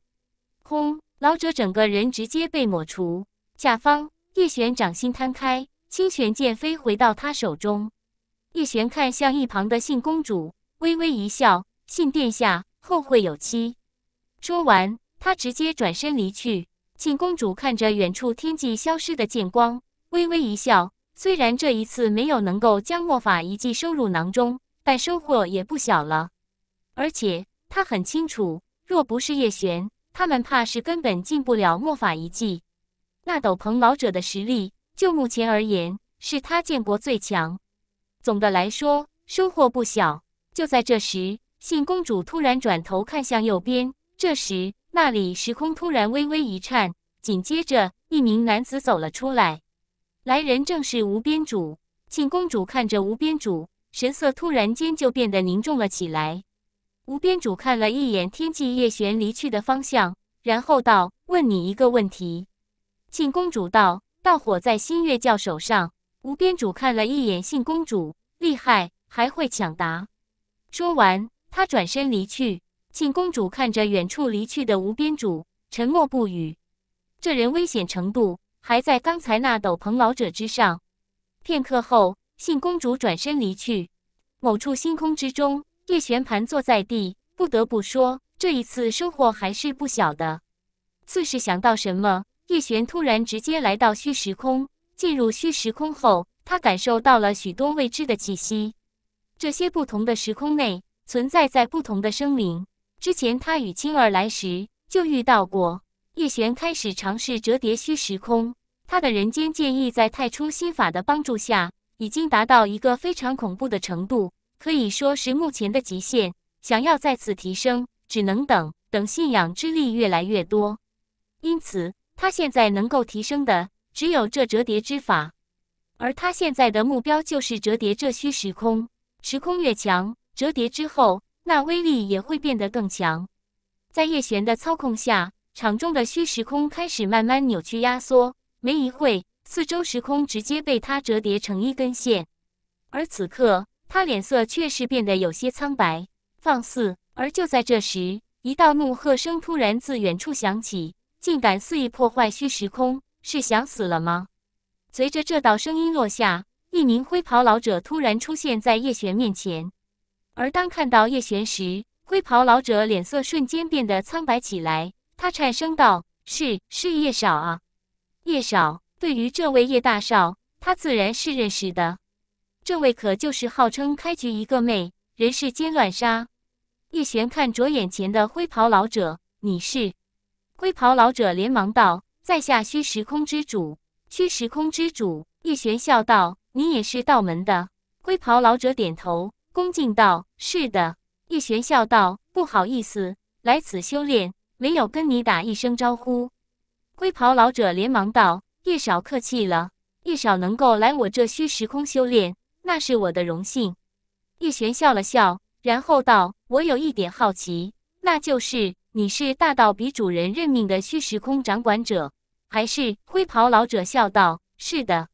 Speaker 1: 轰，老者整个人直接被抹除。下方，叶璇掌心摊开，清玄剑飞回到他手中。叶璇看向一旁的信公主，微微一笑：“信殿下，后会有期。”说完，他直接转身离去。信公主看着远处天际消失的剑光，微微一笑。虽然这一次没有能够将墨法遗迹收入囊中，但收获也不小了。而且她很清楚，若不是叶璇他们，怕是根本进不了墨法遗迹。那斗篷老者的实力，就目前而言，是他见过最强。总的来说，收获不小。就在这时，信公主突然转头看向右边。这时，那里时空突然微微一颤，紧接着一名男子走了出来。来人正是无边主。庆公主看着无边主，神色突然间就变得凝重了起来。无边主看了一眼天际叶璇离去的方向，然后道：“问你一个问题。”庆公主道：“大火在新月教手上。”无边主看了一眼信公主，厉害，还会抢答。说完，他转身离去。信公主看着远处离去的无边主，沉默不语。这人危险程度还在刚才那斗篷老者之上。片刻后，信公主转身离去。某处星空之中，叶璇盘坐在地。不得不说，这一次收获还是不小的。似是想到什么，叶璇突然直接来到虚时空。进入虚时空后，他感受到了许多未知的气息。这些不同的时空内存在在不同的生灵。之前他与青儿来时就遇到过叶璇开始尝试折叠虚时空，他的人间剑意在太初心法的帮助下已经达到一个非常恐怖的程度，可以说是目前的极限。想要再次提升，只能等等信仰之力越来越多，因此他现在能够提升的只有这折叠之法，而他现在的目标就是折叠这虚时空，时空越强，折叠之后。那威力也会变得更强。在叶璇的操控下，场中的虚时空开始慢慢扭曲压缩。没一会，四周时空直接被他折叠成一根线。而此刻，他脸色却是变得有些苍白。放肆！而就在这时，一道怒喝声突然自远处响起：“竟敢肆意破坏虚时空，是想死了吗？”随着这道声音落下，一名灰袍老者突然出现在叶璇面前。而当看到叶璇时，灰袍老者脸色瞬间变得苍白起来。他颤声道：“是，是叶少啊，叶少。”对于这位叶大少，他自然是认识的。这位可就是号称“开局一个妹，人世间乱杀”。叶璇看着眼前的灰袍老者：“你是？”灰袍老者连忙道：“在下虚时空之主。”“虚时空之主。”叶璇笑道：“你也是道门的？”灰袍老者点头。恭敬道：“是的。”叶璇笑道：“不好意思，来此修炼，没有跟你打一声招呼。”灰袍老者连忙道：“叶少客气了，叶少能够来我这虚时空修炼，那是我的荣幸。”叶璇笑了笑，然后道：“我有一点好奇，那就是你是大道比主人任命的虚时空掌管者，还是？”灰袍老者笑道：“是的，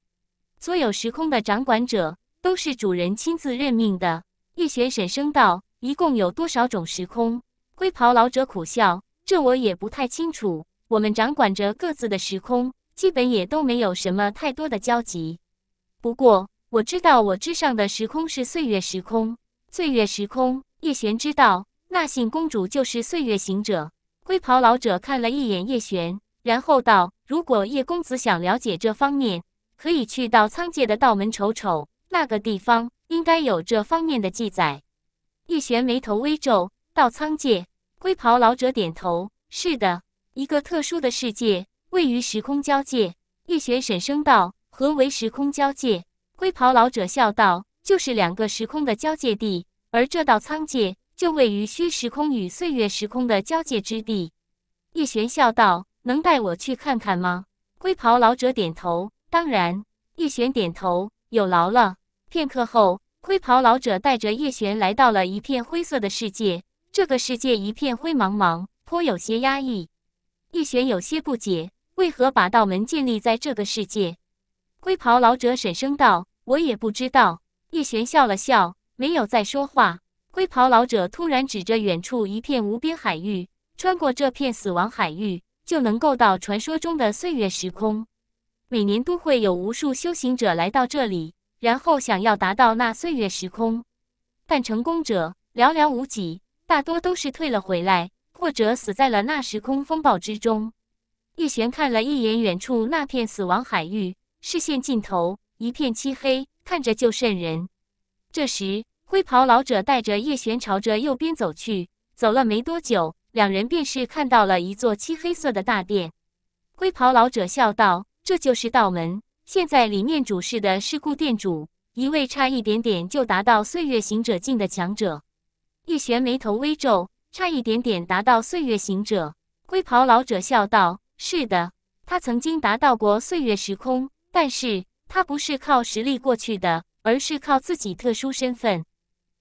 Speaker 1: 所有时空的掌管者都是主人亲自任命的。”叶璇沉声道：“一共有多少种时空？”龟袍老者苦笑：“这我也不太清楚。我们掌管着各自的时空，基本也都没有什么太多的交集。不过，我知道我之上的时空是岁月时空。岁月时空。”叶璇知道，那信公主就是岁月行者。龟袍老者看了一眼叶璇，然后道：“如果叶公子想了解这方面，可以去到苍界的道门瞅瞅那个地方。”应该有这方面的记载。叶璇眉头微皱，道：“苍界。”灰袍老者点头：“是的，一个特殊的世界，位于时空交界。”叶璇沈声道：“何为时空交界？”灰袍老者笑道：“就是两个时空的交界地，而这道苍界就位于虚时空与岁月时空的交界之地。”叶璇笑道：“能带我去看看吗？”灰袍老者点头：“当然。”叶璇点头：“有劳了。”片刻后，灰袍老者带着叶璇来到了一片灰色的世界。这个世界一片灰茫茫，颇有些压抑。叶璇有些不解，为何把道门建立在这个世界？灰袍老者沈声道：“我也不知道。”叶璇笑了笑，没有再说话。灰袍老者突然指着远处一片无边海域，穿过这片死亡海域，就能够到传说中的岁月时空。每年都会有无数修行者来到这里。然后想要达到那岁月时空，但成功者寥寥无几，大多都是退了回来，或者死在了那时空风暴之中。叶璇看了一眼远处那片死亡海域，视线尽头一片漆黑，看着就瘆人。这时，灰袍老者带着叶璇朝着右边走去，走了没多久，两人便是看到了一座漆黑色的大殿。灰袍老者笑道：“这就是道门。”现在里面主事的是顾店主，一位差一点点就达到岁月行者境的强者。叶璇眉头微皱，差一点点达到岁月行者。龟袍老者笑道：“是的，他曾经达到过岁月时空，但是他不是靠实力过去的，而是靠自己特殊身份。”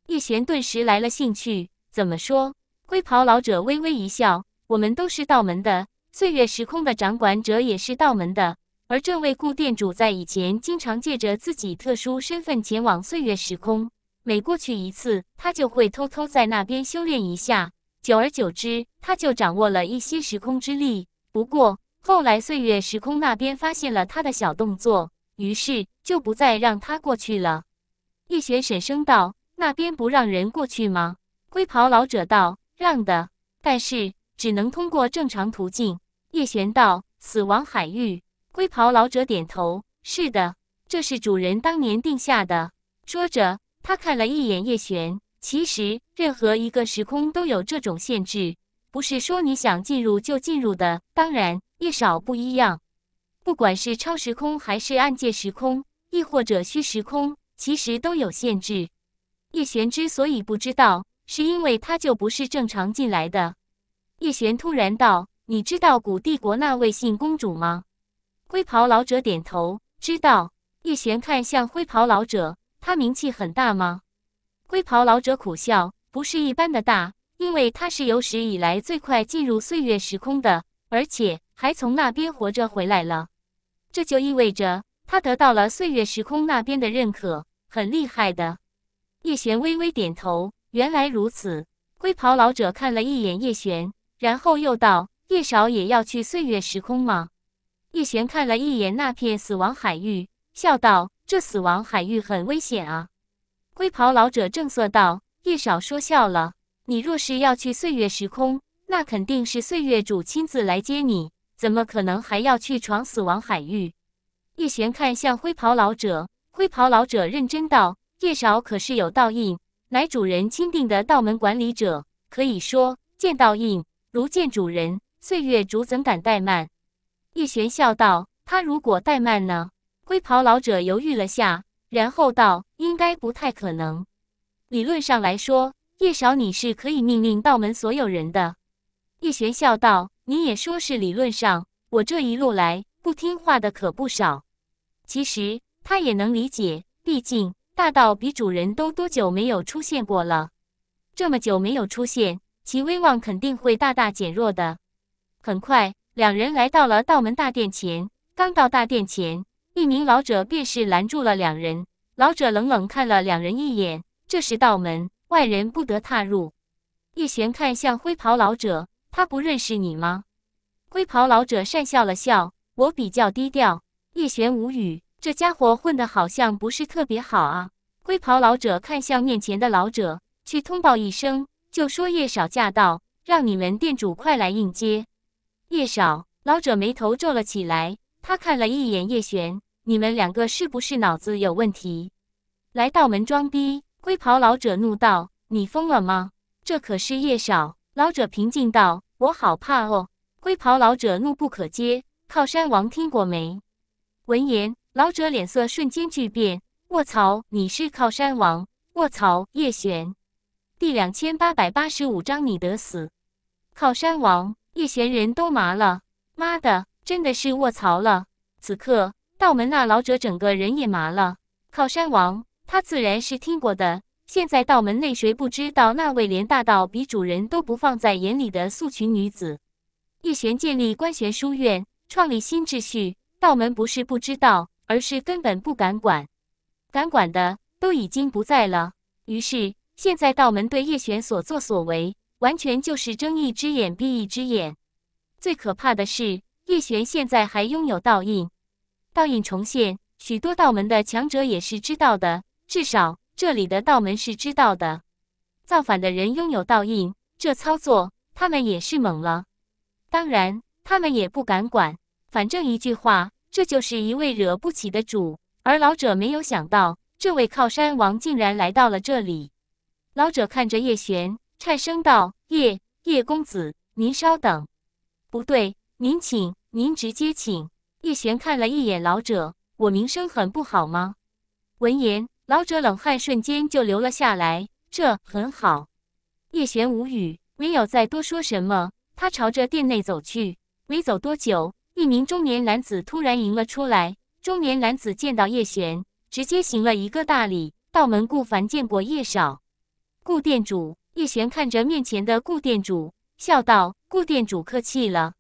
Speaker 1: 叶璇顿时来了兴趣，怎么说？龟袍老者微微一笑：“我们都是道门的，岁月时空的掌管者也是道门的。”而这位顾店主在以前经常借着自己特殊身份前往岁月时空，每过去一次，他就会偷偷在那边修炼一下。久而久之，他就掌握了一些时空之力。不过后来，岁月时空那边发现了他的小动作，于是就不再让他过去了。叶璇沈声道：“那边不让人过去吗？”灰袍老者道：“让的，但是只能通过正常途径。”叶璇道：“死亡海域。”灰袍老者点头：“是的，这是主人当年定下的。”说着，他看了一眼叶璇。其实，任何一个时空都有这种限制，不是说你想进入就进入的。当然，叶少不一样。不管是超时空，还是暗界时空，亦或者虚时空，其实都有限制。叶璇之所以不知道，是因为他就不是正常进来的。叶璇突然道：“你知道古帝国那位姓公主吗？”灰袍老者点头，知道。叶璇看向灰袍老者，他名气很大吗？灰袍老者苦笑，不是一般的大，因为他是有史以来最快进入岁月时空的，而且还从那边活着回来了。这就意味着他得到了岁月时空那边的认可，很厉害的。叶璇微微点头，原来如此。灰袍老者看了一眼叶璇，然后又道：“叶少也要去岁月时空吗？”叶璇看了一眼那片死亡海域，笑道：“这死亡海域很危险啊。”灰袍老者正色道：“叶少说笑了，你若是要去岁月时空，那肯定是岁月主亲自来接你，怎么可能还要去闯死亡海域？”叶璇看向灰袍老者，灰袍老者认真道：“叶少可是有道印，乃主人钦定的道门管理者，可以说见道印如见主人，岁月主怎敢怠慢？”叶璇笑道：“他如果怠慢呢？”灰袍老者犹豫了下，然后道：“应该不太可能。理论上来说，叶少你是可以命令道门所有人的。”叶璇笑道：“你也说是理论上？我这一路来不听话的可不少。其实他也能理解，毕竟大道比主人都多久没有出现过了，这么久没有出现，其威望肯定会大大减弱的。很快。”两人来到了道门大殿前，刚到大殿前，一名老者便是拦住了两人。老者冷冷看了两人一眼：“这是道门，外人不得踏入。”叶璇看向灰袍老者：“他不认识你吗？”灰袍老者讪笑了笑：“我比较低调。”叶璇无语：“这家伙混得好像不是特别好啊。”灰袍老者看向面前的老者：“去通报一声，就说叶少驾到，让你们店主快来迎接。”叶少老者眉头皱了起来，他看了一眼叶璇：“你们两个是不是脑子有问题？”来到门装逼，龟袍老者怒道：“你疯了吗？这可是叶少。”老者平静道：“我好怕哦。”龟袍老者怒不可遏，靠山王听过没？”闻言，老者脸色瞬间巨变：“卧槽！你是靠山王！卧槽！”叶璇第两千八百八十五章你得死，靠山王。叶璇人都麻了，妈的，真的是卧槽了！此刻道门那老者整个人也麻了。靠山王，他自然是听过的。现在道门内谁不知道那位连大道比主人都不放在眼里的素裙女子？叶璇建立官玄书院，创立新秩序，道门不是不知道，而是根本不敢管，敢管的都已经不在了。于是现在道门对叶璇所作所为。完全就是睁一只眼闭一只眼。最可怕的是，叶璇现在还拥有倒印，倒印重现，许多道门的强者也是知道的，至少这里的道门是知道的。造反的人拥有倒印，这操作他们也是懵了。当然，他们也不敢管，反正一句话，这就是一位惹不起的主。而老者没有想到，这位靠山王竟然来到了这里。老者看着叶璇。颤声道：“叶叶公子，您稍等。不对，您请，您直接请。”叶璇看了一眼老者：“我名声很不好吗？”闻言，老者冷汗瞬间就流了下来。这很好。叶璇无语，没有再多说什么。他朝着店内走去。没走多久，一名中年男子突然迎了出来。中年男子见到叶璇，直接行了一个大礼：“道门顾凡见过叶少，顾店主。”叶璇看着面前的顾店主，笑道：“顾店主客气了。”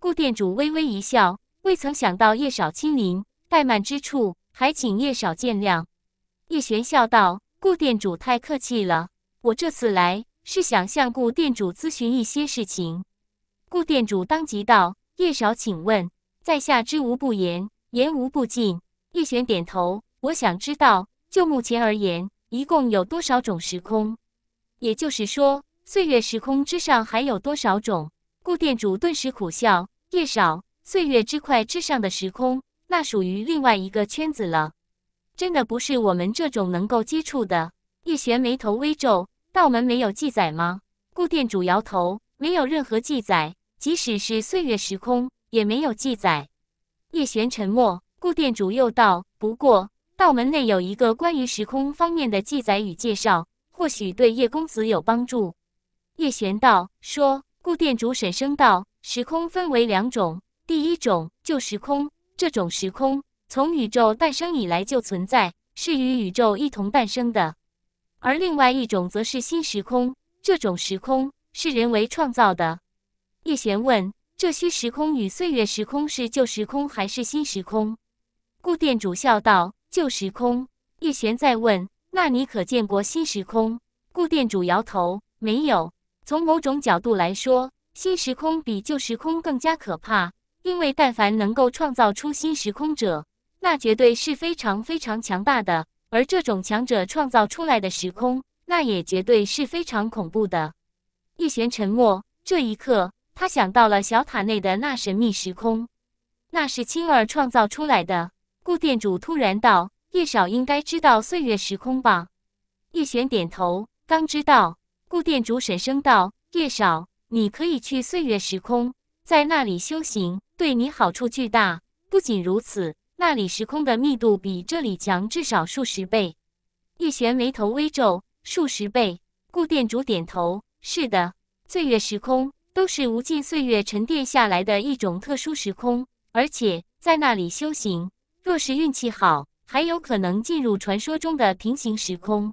Speaker 1: 顾店主微微一笑，未曾想到叶少亲临，怠慢之处，还请叶少见谅。叶璇笑道：“顾店主太客气了，我这次来是想向顾店主咨询一些事情。”顾店主当即道：“叶少，请问，在下知无不言，言无不尽。”叶璇点头：“我想知道，就目前而言，一共有多少种时空？”也就是说，岁月时空之上还有多少种？顾店主顿时苦笑。叶少，岁月之快之上的时空，那属于另外一个圈子了，真的不是我们这种能够接触的。叶璇眉头微皱：“道门没有记载吗？”顾店主摇头：“没有任何记载，即使是岁月时空，也没有记载。”叶璇沉默。顾店主又道：“不过，道门内有一个关于时空方面的记载与介绍。”或许对叶公子有帮助，叶璇道说。顾店主沈声道：“时空分为两种，第一种旧时空，这种时空从宇宙诞生以来就存在，是与宇宙一同诞生的；而另外一种则是新时空，这种时空是人为创造的。”叶璇问：“这虚时空与岁月时空是旧时空还是新时空？”顾店主笑道：“旧时空。”叶璇再问。那你可见过新时空？顾店主摇头，没有。从某种角度来说，新时空比旧时空更加可怕，因为但凡能够创造出新时空者，那绝对是非常非常强大的，而这种强者创造出来的时空，那也绝对是非常恐怖的。叶璇沉默，这一刻，他想到了小塔内的那神秘时空，那是青儿创造出来的。顾店主突然道。叶少应该知道岁月时空吧？叶璇点头，刚知道。顾店主沈声道：“叶少，你可以去岁月时空，在那里修行，对你好处巨大。不仅如此，那里时空的密度比这里强至少数十倍。”叶璇眉头微皱，数十倍。顾店主点头：“是的，岁月时空都是无尽岁月沉淀下来的一种特殊时空，而且在那里修行，若是运气好。”还有可能进入传说中的平行时空。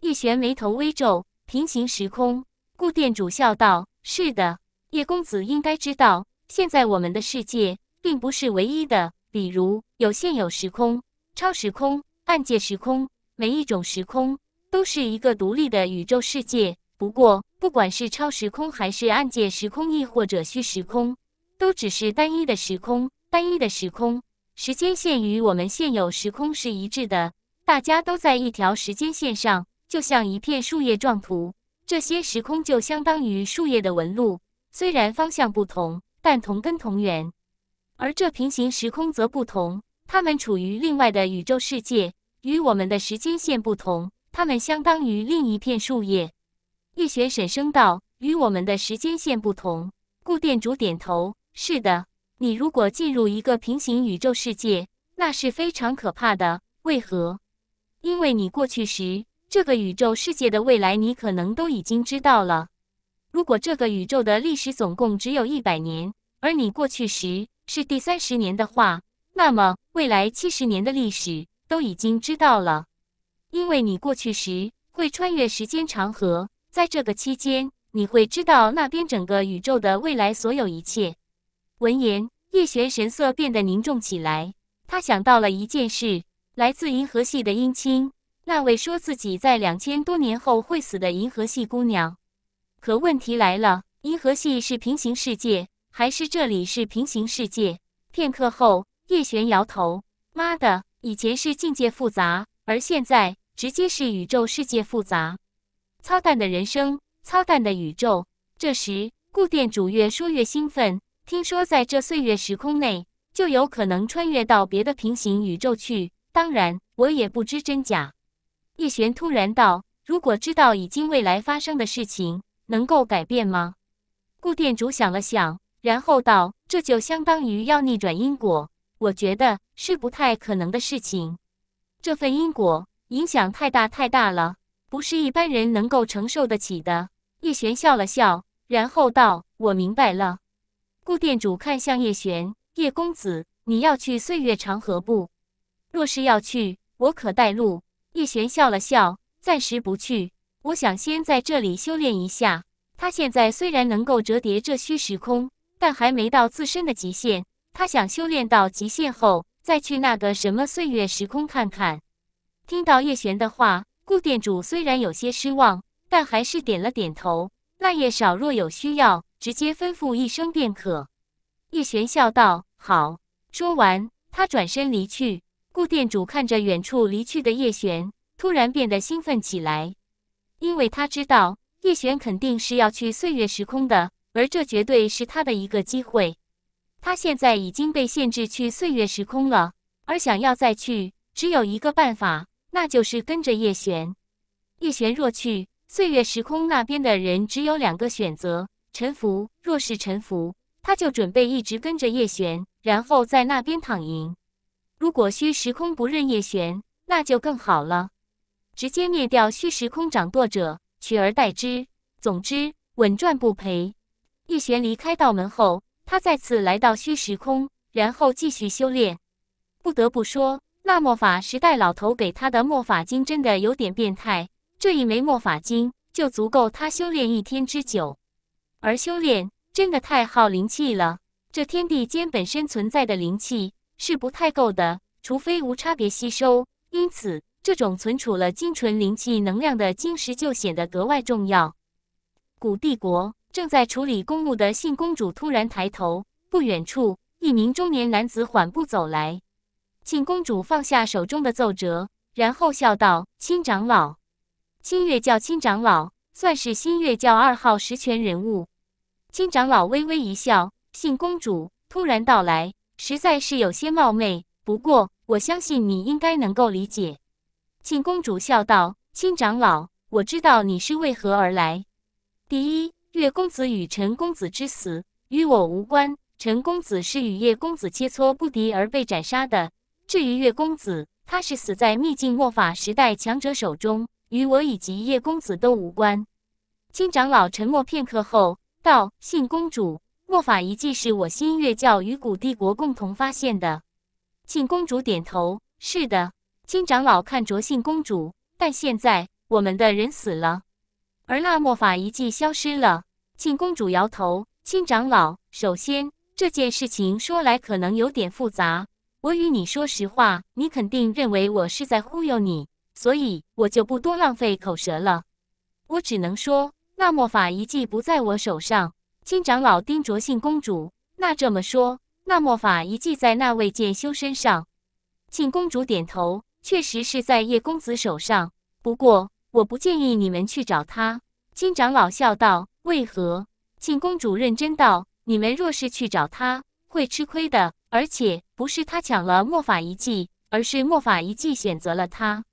Speaker 1: 叶璇眉头微皱。平行时空，顾店主笑道：“是的，叶公子应该知道，现在我们的世界并不是唯一的。比如有现有时空、超时空、暗界时空，每一种时空都是一个独立的宇宙世界。不过，不管是超时空还是暗界时空，亦或者虚时空，都只是单一的时空，单一的时空。”时间线与我们现有时空是一致的，大家都在一条时间线上，就像一片树叶状图，这些时空就相当于树叶的纹路，虽然方向不同，但同根同源。而这平行时空则不同，它们处于另外的宇宙世界，与我们的时间线不同，它们相当于另一片树叶。叶璇沈声道：“与我们的时间线不同。”顾店主点头：“是的。”你如果进入一个平行宇宙世界，那是非常可怕的。为何？因为你过去时，这个宇宙世界的未来，你可能都已经知道了。如果这个宇宙的历史总共只有一百年，而你过去时是第三十年的话，那么未来七十年的历史都已经知道了。因为你过去时会穿越时间长河，在这个期间，你会知道那边整个宇宙的未来所有一切。闻言。叶璇神色变得凝重起来，他想到了一件事：来自银河系的姻亲，那位说自己在两千多年后会死的银河系姑娘。可问题来了，银河系是平行世界，还是这里是平行世界？片刻后，叶璇摇头：“妈的，以前是境界复杂，而现在直接是宇宙世界复杂。操蛋的人生，操蛋的宇宙。”这时，顾店主越说越兴奋。听说在这岁月时空内，就有可能穿越到别的平行宇宙去。当然，我也不知真假。叶璇突然道：“如果知道已经未来发生的事情，能够改变吗？”顾店主想了想，然后道：“这就相当于要逆转因果，我觉得是不太可能的事情。这份因果影响太大太大了，不是一般人能够承受得起的。”叶璇笑了笑，然后道：“我明白了。”顾店主看向叶璇，叶公子，你要去岁月长河不？若是要去，我可带路。叶璇笑了笑，暂时不去，我想先在这里修炼一下。他现在虽然能够折叠这虚时空，但还没到自身的极限。他想修炼到极限后，再去那个什么岁月时空看看。听到叶璇的话，顾店主虽然有些失望，但还是点了点头。那叶少若有需要。直接吩咐一声便可。叶璇笑道：“好。”说完，他转身离去。顾店主看着远处离去的叶璇，突然变得兴奋起来，因为他知道叶璇肯定是要去岁月时空的，而这绝对是他的一个机会。他现在已经被限制去岁月时空了，而想要再去，只有一个办法，那就是跟着叶璇。叶璇若去岁月时空那边的人，只有两个选择。臣服。若是臣服，他就准备一直跟着叶璇，然后在那边躺赢。如果虚时空不认叶璇，那就更好了，直接灭掉虚时空掌舵者，取而代之。总之，稳赚不赔。叶璇离开道门后，他再次来到虚时空，然后继续修炼。不得不说，那墨法时代老头给他的墨法经真的有点变态，这一枚墨法经就足够他修炼一天之久。而修炼真的太耗灵气了，这天地间本身存在的灵气是不太够的，除非无差别吸收。因此，这种存储了精纯灵气能量的晶石就显得格外重要。古帝国正在处理公务的信，公主突然抬头，不远处一名中年男子缓步走来，信公主放下手中的奏折，然后笑道：“亲长老，新月教亲长老算是新月教二号实权人物。”金长老微微一笑，信公主突然到来，实在是有些冒昧。不过，我相信你应该能够理解。信公主笑道：“金长老，我知道你是为何而来。第一，月公子与陈公子之死与我无关。陈公子是与叶公子切磋不敌而被斩杀的。至于叶公子，他是死在秘境魔法时代强者手中，与我以及叶公子都无关。”金长老沉默片刻后。道：“信公主，墨法遗迹是我新月教与古帝国共同发现的。”信公主点头：“是的。”金长老看着信公主，但现在我们的人死了，而那墨法遗迹消失了。信公主摇头：“金长老，首先这件事情说来可能有点复杂，我与你说实话，你肯定认为我是在忽悠你，所以我就不多浪费口舌了。我只能说。”那魔法遗迹不在我手上，金长老，盯着信公主。那这么说，那魔法遗迹在那位剑修身上？信公主点头，确实是在叶公子手上。不过，我不建议你们去找他。金长老笑道：“为何？”信公主认真道：“你们若是去找他，会吃亏的。而且，不是他抢了魔法遗迹，而是魔法遗迹选择了他。”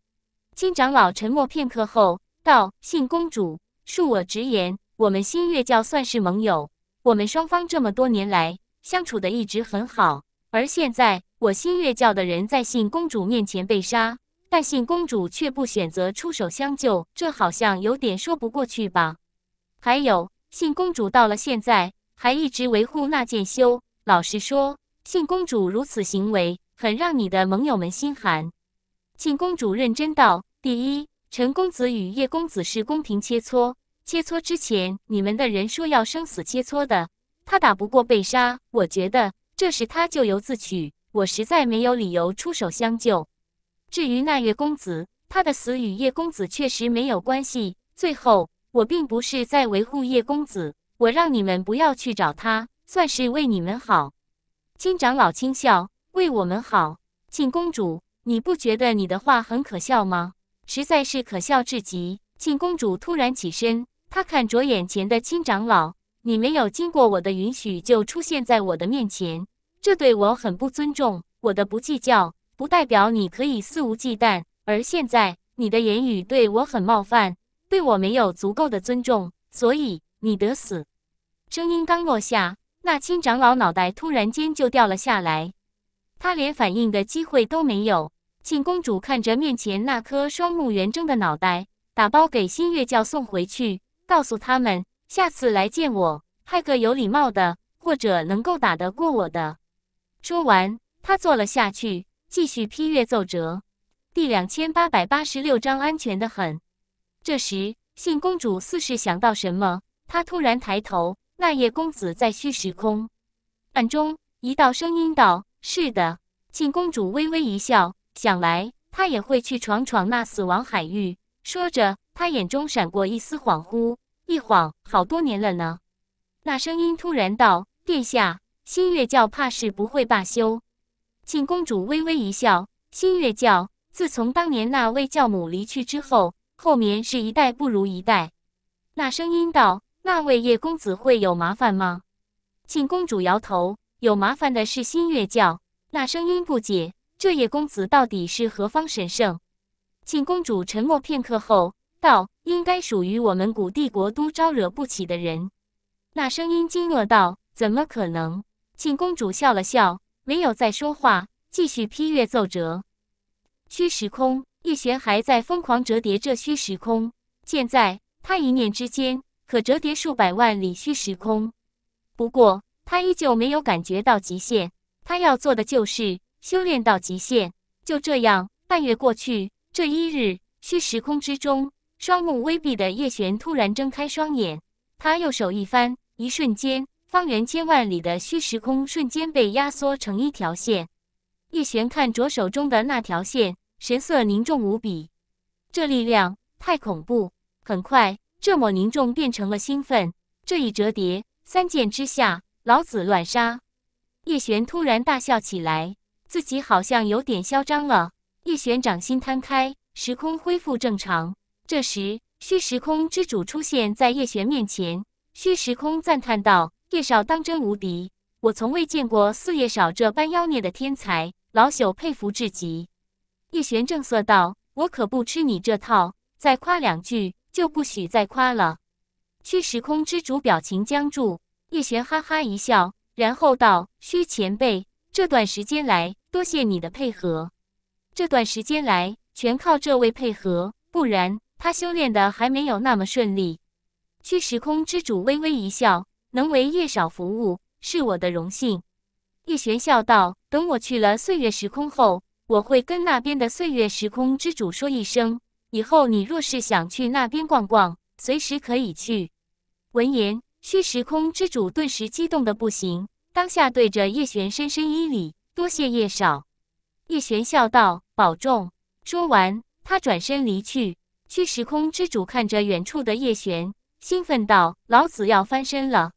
Speaker 1: 金长老沉默片刻后道：“信公主。”恕我直言，我们新月教算是盟友，我们双方这么多年来相处的一直很好。而现在，我新月教的人在信公主面前被杀，但信公主却不选择出手相救，这好像有点说不过去吧？还有，信公主到了现在还一直维护那剑修，老实说，信公主如此行为，很让你的盟友们心寒。信公主认真道：“第一。”陈公子与叶公子是公平切磋，切磋之前，你们的人说要生死切磋的，他打不过被杀，我觉得这是他咎由自取，我实在没有理由出手相救。至于那叶公子，他的死与叶公子确实没有关系。最后，我并不是在维护叶公子，我让你们不要去找他，算是为你们好。金长老轻笑：“为我们好，晋公主，你不觉得你的话很可笑吗？”实在是可笑至极！庆公主突然起身，她看着眼前的亲长老：“你没有经过我的允许就出现在我的面前，这对我很不尊重。我的不计较不代表你可以肆无忌惮。而现在，你的言语对我很冒犯，对我没有足够的尊重，所以你得死。”声音刚落下，那亲长老脑袋突然间就掉了下来，他连反应的机会都没有。庆公主看着面前那颗双目圆睁的脑袋，打包给新月教送回去，告诉他们下次来见我，派个有礼貌的或者能够打得过我的。说完，她坐了下去，继续批阅奏折。第两千八百八十六章安全的很。这时，信公主似是想到什么，她突然抬头，那叶公子在虚时空暗中，一道声音道：“是的。”信公主微微一笑。想来他也会去闯闯那死亡海域。说着，他眼中闪过一丝恍惚，一晃好多年了呢。那声音突然道：“殿下，新月教怕是不会罢休。”庆公主微微一笑：“新月教自从当年那位教母离去之后，后面是一代不如一代。”那声音道：“那位叶公子会有麻烦吗？”庆公主摇头：“有麻烦的是新月教。”那声音不解。这叶公子到底是何方神圣？庆公主沉默片刻后道：“应该属于我们古帝国都招惹不起的人。”那声音惊愕道：“怎么可能？”庆公主笑了笑，没有再说话，继续批阅奏折。虚时空，叶璇还在疯狂折叠这虚时空。现在，他一念之间可折叠数百万里虚时空。不过，他依旧没有感觉到极限。他要做的就是。修炼到极限，就这样，半月过去。这一日，虚时空之中，双目微闭的叶璇突然睁开双眼。他右手一翻，一瞬间，方圆千万里的虚时空瞬间被压缩成一条线。叶璇看着手中的那条线，神色凝重无比。这力量太恐怖。很快，这抹凝重变成了兴奋。这一折叠，三剑之下，老子乱杀！叶璇突然大笑起来。自己好像有点嚣张了。叶璇掌心摊开，时空恢复正常。这时，虚时空之主出现在叶璇面前。虚时空赞叹道：“叶少当真无敌，我从未见过四叶少这般妖孽的天才，老朽佩服至极。”叶璇正色道：“我可不吃你这套，再夸两句就不许再夸了。”虚时空之主表情僵住。叶璇哈哈一笑，然后道：“虚前辈。”这段时间来，多谢你的配合。这段时间来，全靠这位配合，不然他修炼的还没有那么顺利。虚时空之主微微一笑，能为叶少服务，是我的荣幸。叶璇笑道：“等我去了岁月时空后，我会跟那边的岁月时空之主说一声，以后你若是想去那边逛逛，随时可以去。”闻言，虚时空之主顿时激动的不行。当下对着叶璇深深一礼，多谢叶少。叶璇笑道：“保重。”说完，他转身离去。虚时空之主看着远处的叶璇，兴奋道：“老子要翻身了！”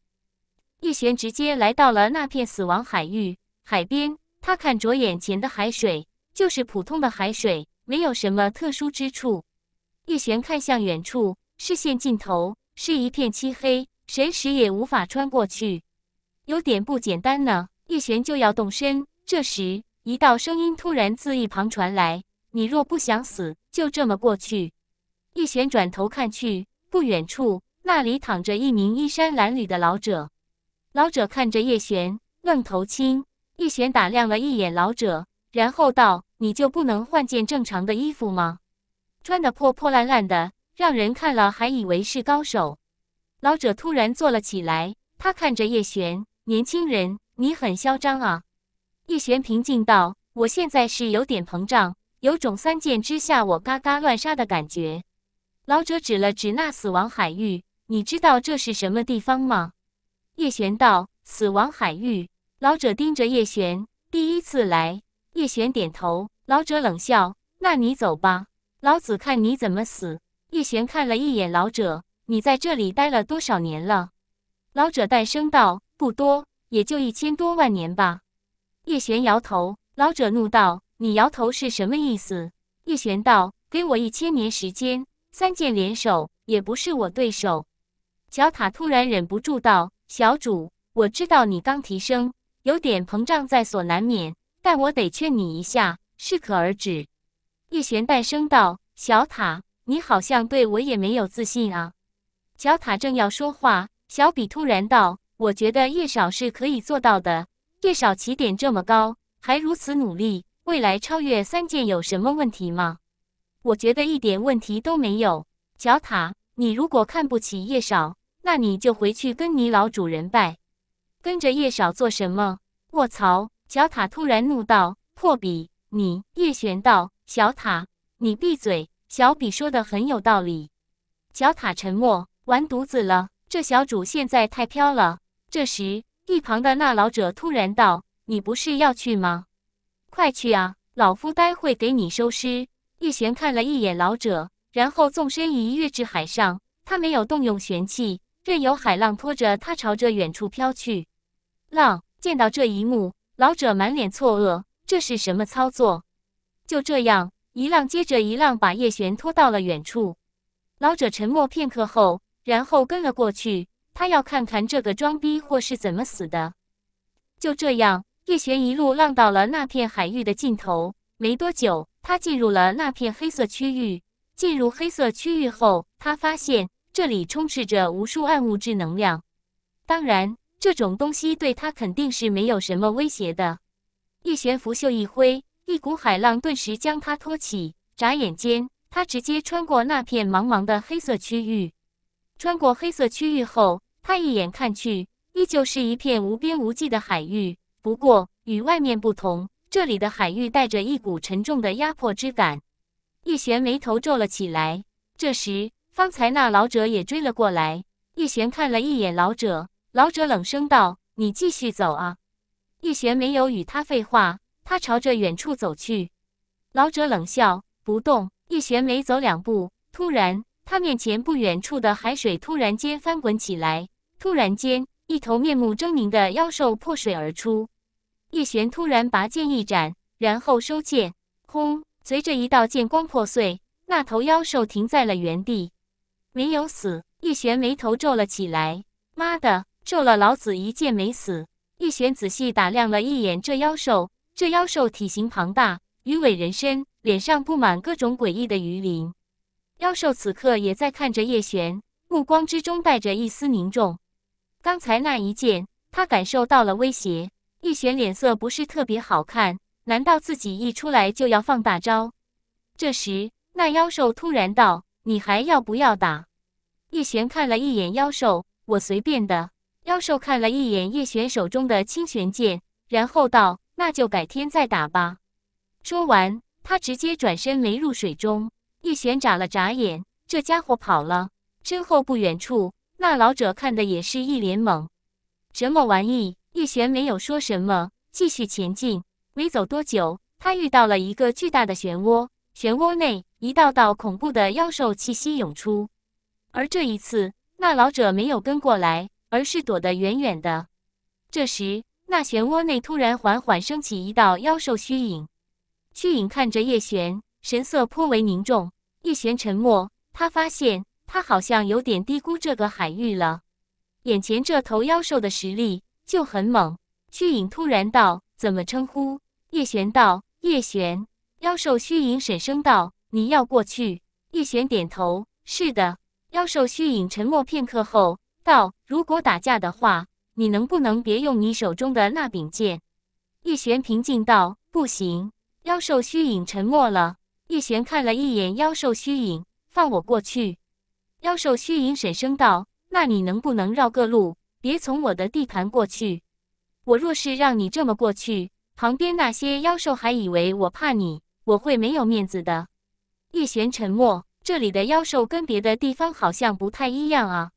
Speaker 1: 叶璇直接来到了那片死亡海域海边，他看着眼前的海水，就是普通的海水，没有什么特殊之处。叶璇看向远处，视线尽头是一片漆黑，神石也无法穿过去。有点不简单呢。叶璇就要动身，这时一道声音突然自一旁传来：“你若不想死，就这么过去。”叶璇转头看去，不远处那里躺着一名衣衫褴褛的老者。老者看着叶璇，愣头青。叶璇打量了一眼老者，然后道：“你就不能换件正常的衣服吗？穿的破破烂烂的，让人看了还以为是高手。”老者突然坐了起来，他看着叶璇。年轻人，你很嚣张啊！叶璇平静道：“我现在是有点膨胀，有种三剑之下我嘎嘎乱杀的感觉。”老者指了指那死亡海域：“你知道这是什么地方吗？”叶璇道：“死亡海域。”老者盯着叶璇：“第一次来？”叶璇点头。老者冷笑：“那你走吧，老子看你怎么死！”叶璇看了一眼老者：“你在这里待了多少年了？”老者淡声道。不多，也就一千多万年吧。叶璇摇头，老者怒道：“你摇头是什么意思？”叶璇道：“给我一千年时间，三剑联手也不是我对手。”小塔突然忍不住道：“小主，我知道你刚提升，有点膨胀在所难免，但我得劝你一下，适可而止。”叶璇淡声道：“小塔，你好像对我也没有自信啊。”小塔正要说话，小比突然道。我觉得叶少是可以做到的，叶少起点这么高，还如此努力，未来超越三剑有什么问题吗？我觉得一点问题都没有。小塔，你如果看不起叶少，那你就回去跟你老主人拜，跟着叶少做什么？卧槽！小塔突然怒道：“破笔，你叶玄道，小塔，你闭嘴！”小笔说的很有道理。小塔沉默，完犊子了，这小主现在太飘了。这时，一旁的那老者突然道：“你不是要去吗？快去啊！老夫待会给你收尸。”叶璇看了一眼老者，然后纵身一跃至海上。他没有动用玄气，任由海浪拖着他朝着远处飘去。浪见到这一幕，老者满脸错愕：“这是什么操作？”就这样，一浪接着一浪，把叶璇拖到了远处。老者沉默片刻后，然后跟了过去。他要看看这个装逼货是怎么死的。就这样，叶璇一路浪到了那片海域的尽头。没多久，他进入了那片黑色区域。进入黑色区域后，他发现这里充斥着无数暗物质能量。当然，这种东西对他肯定是没有什么威胁的。叶璇拂袖一挥，一股海浪顿时将他托起。眨眼间，他直接穿过那片茫茫的黑色区域。穿过黑色区域后。他一眼看去，依旧是一片无边无际的海域，不过与外面不同，这里的海域带着一股沉重的压迫之感。叶璇眉头皱了起来。这时，方才那老者也追了过来。叶璇看了一眼老者，老者冷声道：“你继续走啊。”叶璇没有与他废话，他朝着远处走去。老者冷笑：“不动。”叶璇没走两步，突然，他面前不远处的海水突然间翻滚起来。突然间，一头面目狰狞的妖兽破水而出。叶璇突然拔剑一斩，然后收剑。轰！随着一道剑光破碎，那头妖兽停在了原地，没有死。叶璇眉头皱了起来：“妈的，皱了老子一剑没死！”叶璇仔细打量了一眼这妖兽，这妖兽体型庞大，鱼尾人身，脸上布满各种诡异的鱼鳞。妖兽此刻也在看着叶璇，目光之中带着一丝凝重。刚才那一剑，他感受到了威胁。叶璇脸色不是特别好看，难道自己一出来就要放大招？这时，那妖兽突然道：“你还要不要打？”叶璇看了一眼妖兽：“我随便的。”妖兽看了一眼叶璇手中的清玄剑，然后道：“那就改天再打吧。”说完，他直接转身没入水中。叶璇眨了眨眼，这家伙跑了。身后不远处。那老者看的也是一脸懵，什么玩意？叶璇没有说什么，继续前进。没走多久，他遇到了一个巨大的漩涡，漩涡内一道道恐怖的妖兽气息涌出。而这一次，那老者没有跟过来，而是躲得远远的。这时，那漩涡内突然缓缓升起一道妖兽虚影，虚影看着叶璇，神色颇为凝重。叶璇沉默，他发现。他好像有点低估这个海域了，眼前这头妖兽的实力就很猛。虚影突然道：“怎么称呼？”叶璇道：“叶璇。”妖兽虚影沈声道：“你要过去？”叶璇点头：“是的。”妖兽虚影沉默片刻后道：“如果打架的话，你能不能别用你手中的那柄剑？”叶璇平静道：“不行。”妖兽虚影沉默了。叶璇看了一眼妖兽虚影，放我过去。妖兽虚影沈声道：“那你能不能绕个路，别从我的地盘过去？我若是让你这么过去，旁边那些妖兽还以为我怕你，我会没有面子的。”叶璇沉默。这里的妖兽跟别的地方好像不太一样啊。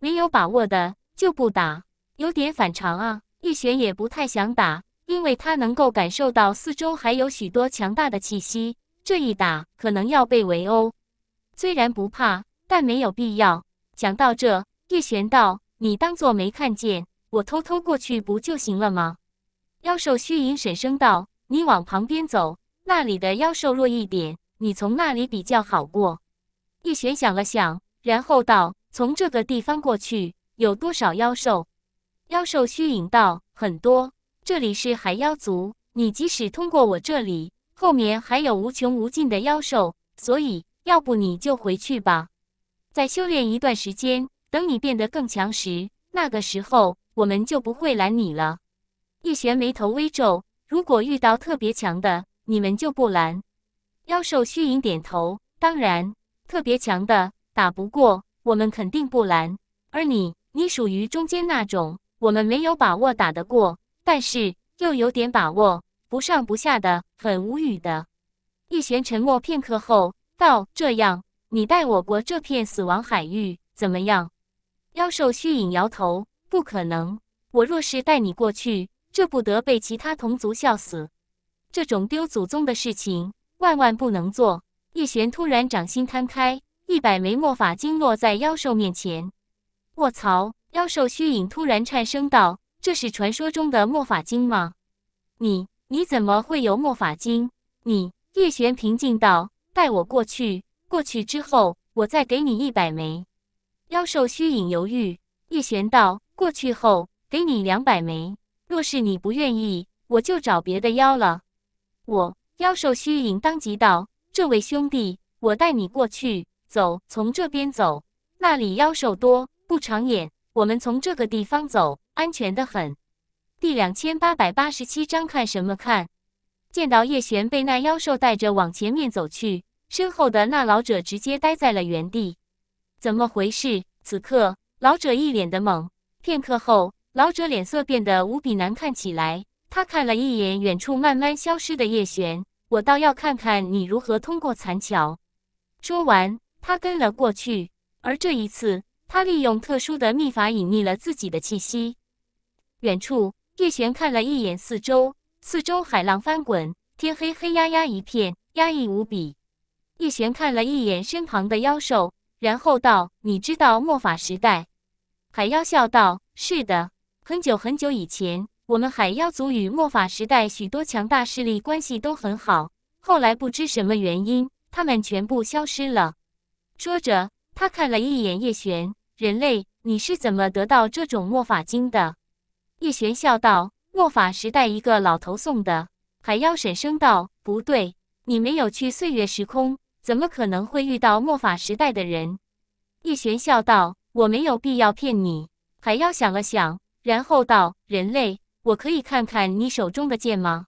Speaker 1: 没有把握的就不打，有点反常啊。叶璇也不太想打，因为他能够感受到四周还有许多强大的气息，这一打可能要被围殴。虽然不怕。但没有必要。讲到这，叶玄道：“你当做没看见，我偷偷过去不就行了吗？”妖兽虚影沈声道：“你往旁边走，那里的妖兽弱一点，你从那里比较好过。”叶璇想了想，然后道：“从这个地方过去，有多少妖兽？”妖兽虚影道：“很多。这里是海妖族，你即使通过我这里，后面还有无穷无尽的妖兽，所以要不你就回去吧。”再修炼一段时间，等你变得更强时，那个时候我们就不会拦你了。叶璇眉头微皱，如果遇到特别强的，你们就不拦。妖兽虚影点头，当然，特别强的打不过，我们肯定不拦。而你，你属于中间那种，我们没有把握打得过，但是又有点把握，不上不下的，很无语的。叶璇沉默片刻后道：“这样。”你带我过这片死亡海域怎么样？妖兽虚影摇头，不可能。我若是带你过去，这不得被其他同族笑死？这种丢祖宗的事情，万万不能做。叶璇突然掌心摊开，一百枚墨法经落在妖兽面前。卧槽！妖兽虚影突然颤声道：“这是传说中的墨法经吗？你你怎么会有墨法经？”你叶璇平静道：“带我过去。”过去之后，我再给你一百枚。妖兽虚影犹豫。叶璇道：“过去后给你两百枚，若是你不愿意，我就找别的妖了。”我妖兽虚影当即道：“这位兄弟，我带你过去。走，从这边走，那里妖兽多，不长眼。我们从这个地方走，安全的很。”第两千八百八十七章看什么看？见到叶璇被那妖兽带着往前面走去。身后的那老者直接呆在了原地，怎么回事？此刻老者一脸的懵。片刻后，老者脸色变得无比难看起来。他看了一眼远处慢慢消失的叶璇，我倒要看看你如何通过残桥。说完，他跟了过去。而这一次，他利用特殊的秘法隐匿了自己的气息。远处，叶璇看了一眼四周，四周海浪翻滚，天黑黑压压一片，压抑无比。叶璇看了一眼身旁的妖兽，然后道：“你知道末法时代？”海妖笑道：“是的，很久很久以前，我们海妖族与末法时代许多强大势力关系都很好。后来不知什么原因，他们全部消失了。”说着，他看了一眼叶璇：“人类，你是怎么得到这种末法经的？”叶璇笑道：“末法时代一个老头送的。”海妖婶声道：“不对，你没有去岁月时空。”怎么可能会遇到末法时代的人？叶璇笑道：“我没有必要骗你。”海妖想了想，然后道：“人类，我可以看看你手中的剑吗？”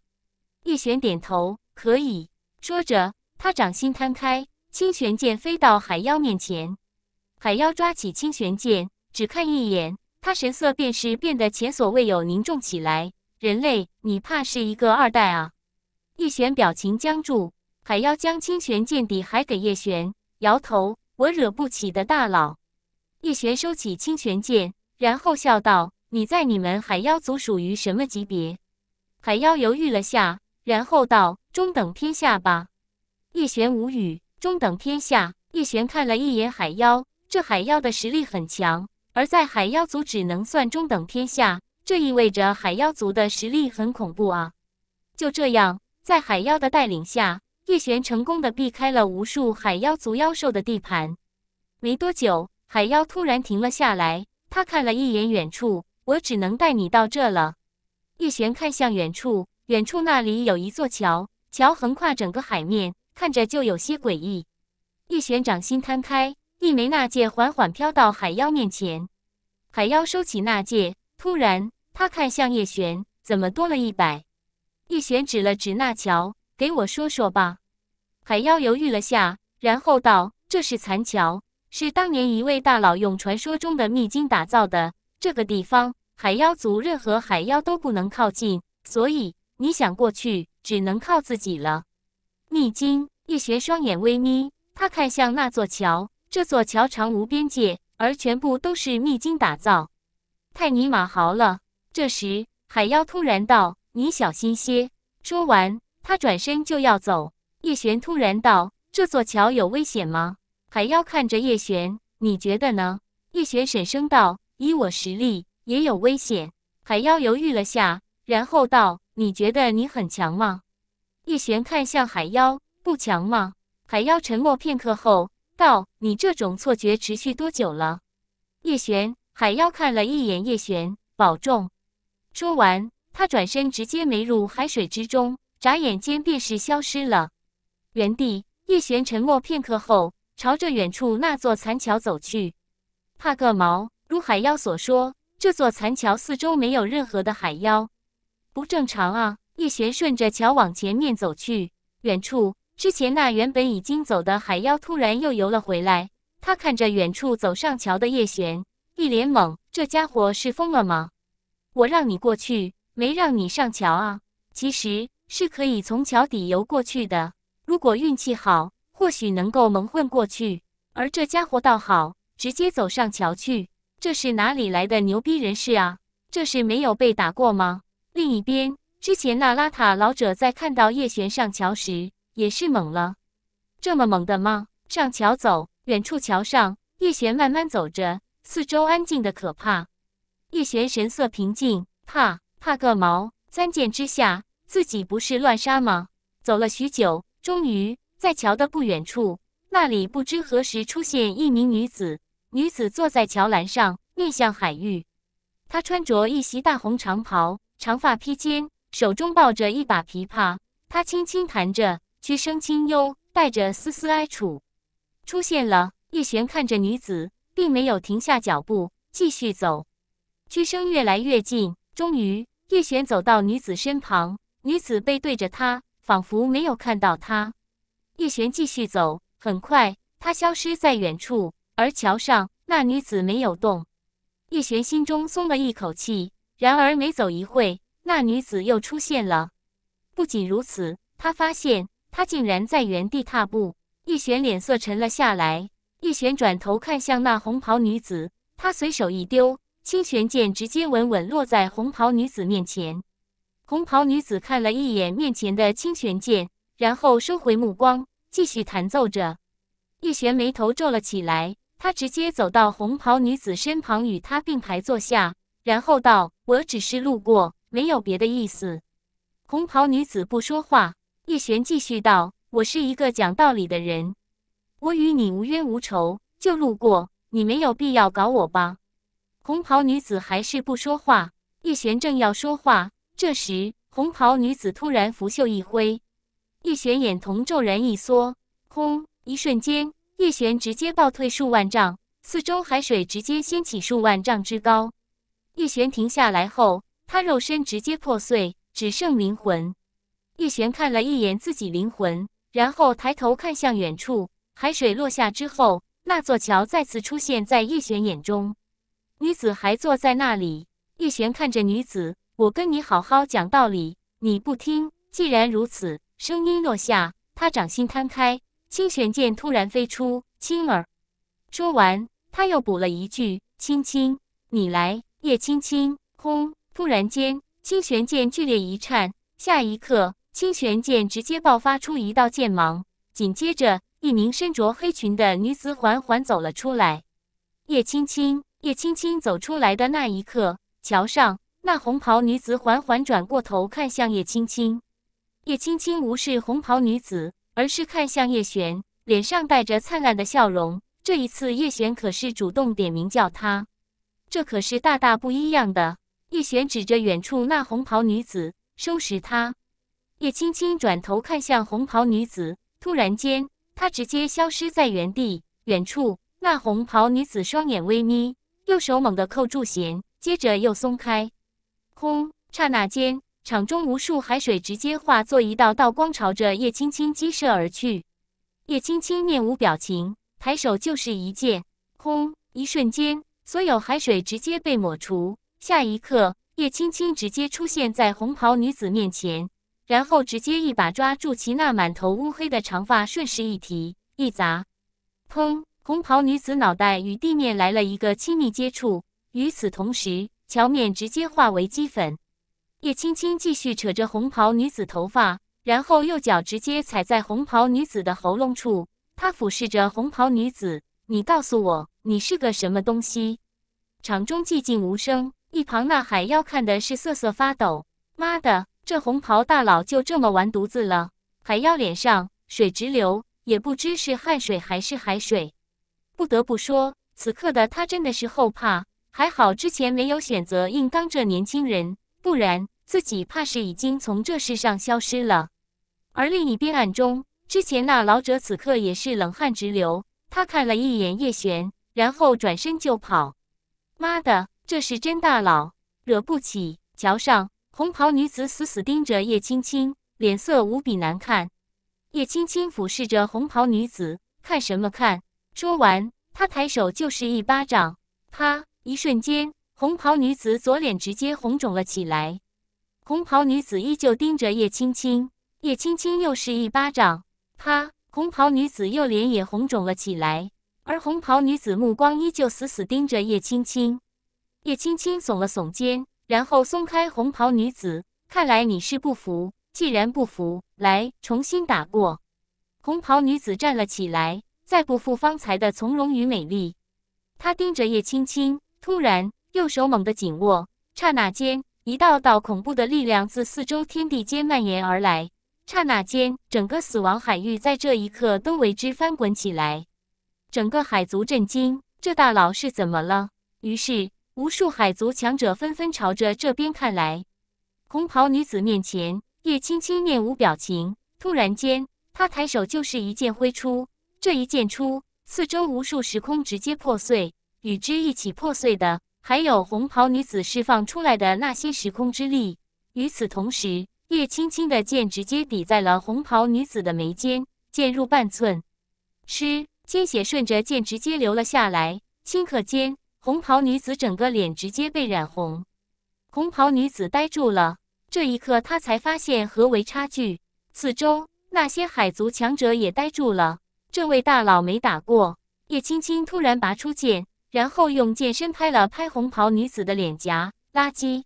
Speaker 1: 叶璇点头：“可以。”说着，他掌心摊开，清玄剑飞到海妖面前。海妖抓起清玄剑，只看一眼，他神色便是变得前所未有凝重起来。人类，你怕是一个二代啊！叶璇表情僵住。海妖将清玄剑底还给叶璇，摇头：“我惹不起的大佬。”叶璇收起清玄剑，然后笑道：“你在你们海妖族属于什么级别？”海妖犹豫了下，然后道：“中等偏下吧。”叶璇无语：“中等偏下。”叶璇看了一眼海妖，这海妖的实力很强，而在海妖族只能算中等偏下，这意味着海妖族的实力很恐怖啊！就这样，在海妖的带领下。叶璇成功的避开了无数海妖族妖兽的地盘，没多久，海妖突然停了下来。他看了一眼远处，我只能带你到这了。叶璇看向远处，远处那里有一座桥，桥横跨整个海面，看着就有些诡异。叶璇掌心摊开，一枚纳戒缓缓飘到海妖面前。海妖收起纳戒，突然，他看向叶璇，怎么多了一百？叶璇指了指那桥。给我说说吧。海妖犹豫了下，然后道：“这是残桥，是当年一位大佬用传说中的秘金打造的。这个地方，海妖族任何海妖都不能靠近，所以你想过去，只能靠自己了。”秘金叶璇双眼微眯，他看向那座桥，这座桥长无边界，而全部都是秘金打造，太尼玛豪了。这时，海妖突然道：“你小心些。”说完。他转身就要走，叶璇突然道：“这座桥有危险吗？”海妖看着叶璇，你觉得呢？叶璇沈声道：“以我实力，也有危险。”海妖犹豫了下，然后道：“你觉得你很强吗？”叶璇看向海妖：“不强吗？”海妖沉默片刻后道：“你这种错觉持续多久了？”叶璇，海妖看了一眼叶璇，保重。说完，他转身直接没入海水之中。眨眼间便是消失了。原地，叶璇沉默片刻后，朝着远处那座残桥走去。怕个毛！如海妖所说，这座残桥四周没有任何的海妖，不正常啊！叶璇顺着桥往前面走去。远处，之前那原本已经走的海妖突然又游了回来。他看着远处走上桥的叶璇，一脸懵：这家伙是疯了吗？我让你过去，没让你上桥啊！其实。是可以从桥底游过去的。如果运气好，或许能够蒙混过去。而这家伙倒好，直接走上桥去。这是哪里来的牛逼人士啊？这是没有被打过吗？另一边，之前那邋遢老者在看到叶璇上桥时，也是懵了。这么猛的吗？上桥走。远处桥上，叶璇慢慢走着，四周安静的可怕。叶璇神色平静，怕怕个毛？三剑之下。自己不是乱杀吗？走了许久，终于在桥的不远处，那里不知何时出现一名女子。女子坐在桥栏上，面向海域。她穿着一袭大红长袍，长发披肩，手中抱着一把琵琶。她轻轻弹着，曲声清幽，带着丝丝哀楚。出现了，叶璇看着女子，并没有停下脚步，继续走。曲声越来越近，终于，叶璇走到女子身旁。女子背对着他，仿佛没有看到他。叶璇继续走，很快他消失在远处。而桥上那女子没有动，叶璇心中松了一口气。然而，没走一会，那女子又出现了。不仅如此，他发现她竟然在原地踏步。叶璇脸色沉了下来。叶璇转头看向那红袍女子，她随手一丢，清玄剑直接稳稳落在红袍女子面前。红袍女子看了一眼面前的清泉剑，然后收回目光，继续弹奏着。叶璇眉头皱了起来，他直接走到红袍女子身旁，与她并排坐下，然后道：“我只是路过，没有别的意思。”红袍女子不说话。叶璇继续道：“我是一个讲道理的人，我与你无冤无仇，就路过，你没有必要搞我吧？”红袍女子还是不说话。叶璇正要说话。这时，红袍女子突然拂袖一挥，叶璇眼瞳骤然一缩，轰！一瞬间，叶璇直接暴退数万丈，四周海水直接掀起数万丈之高。叶璇停下来后，他肉身直接破碎，只剩灵魂。叶璇看了一眼自己灵魂，然后抬头看向远处。海水落下之后，那座桥再次出现在叶璇眼中，女子还坐在那里。叶璇看着女子。我跟你好好讲道理，你不听。既然如此，声音落下，他掌心摊开，清玄剑突然飞出。青儿，说完，他又补了一句：“青青，你来。”叶青青，轰！突然间，清玄剑剧烈一颤，下一刻，清玄剑直接爆发出一道剑芒。紧接着，一名身着黑裙的女子缓缓走了出来。叶青青，叶青青走出来的那一刻，桥上。那红袍女子缓缓转过头，看向叶青青。叶青青无视红袍女子，而是看向叶璇，脸上带着灿烂的笑容。这一次，叶璇可是主动点名叫她，这可是大大不一样的。叶璇指着远处那红袍女子，收拾她。叶青青转头看向红袍女子，突然间，她直接消失在原地。远处那红袍女子双眼微眯，右手猛地扣住弦，接着又松开。轰！刹那间，场中无数海水直接化作一道道光，朝着叶青青激射而去。叶青青面无表情，抬手就是一剑。轰！一瞬间，所有海水直接被抹除。下一刻，叶青青直接出现在红袍女子面前，然后直接一把抓住其那满头乌黑的长发，顺势一提一砸。砰！红袍女子脑袋与地面来了一个亲密接触。与此同时。桥面直接化为齑粉，叶青青继续扯着红袍女子头发，然后右脚直接踩在红袍女子的喉咙处。他俯视着红袍女子：“你告诉我，你是个什么东西？”场中寂静无声，一旁那海妖看的是瑟瑟发抖。妈的，这红袍大佬就这么完犊子了，海妖脸上水直流，也不知是汗水还是海水。不得不说，此刻的他真的是后怕。还好之前没有选择硬刚这年轻人，不然自己怕是已经从这世上消失了。而另一边暗中，之前那老者此刻也是冷汗直流，他看了一眼叶璇，然后转身就跑。妈的，这是真大佬，惹不起！桥上，红袍女子死死盯着叶青青，脸色无比难看。叶青青俯视着红袍女子，看什么看？说完，她抬手就是一巴掌，啪！一瞬间，红袍女子左脸直接红肿了起来。红袍女子依旧盯着叶青青，叶青青又是一巴掌，啪！红袍女子右脸也红肿了起来，而红袍女子目光依旧死死盯着叶青青。叶青青耸了耸肩，然后松开红袍女子。看来你是不服，既然不服，来重新打过。红袍女子站了起来，再不复方才的从容与美丽，她盯着叶青青。突然，右手猛地紧握，刹那间，一道道恐怖的力量自四周天地间蔓延而来。刹那间，整个死亡海域在这一刻都为之翻滚起来。整个海族震惊：这大佬是怎么了？于是，无数海族强者纷纷朝着这边看来。红袍女子面前，叶青青面无表情。突然间，她抬手就是一剑挥出，这一剑出，四周无数时空直接破碎。与之一起破碎的，还有红袍女子释放出来的那些时空之力。与此同时，叶青青的剑直接抵在了红袍女子的眉间，剑入半寸，吃，鲜血顺着剑直接流了下来。顷刻间，红袍女子整个脸直接被染红。红袍女子呆住了，这一刻她才发现何为差距。四周那些海族强者也呆住了，这位大佬没打过。叶青青突然拔出剑。然后用剑身拍了拍红袍女子的脸颊，垃圾。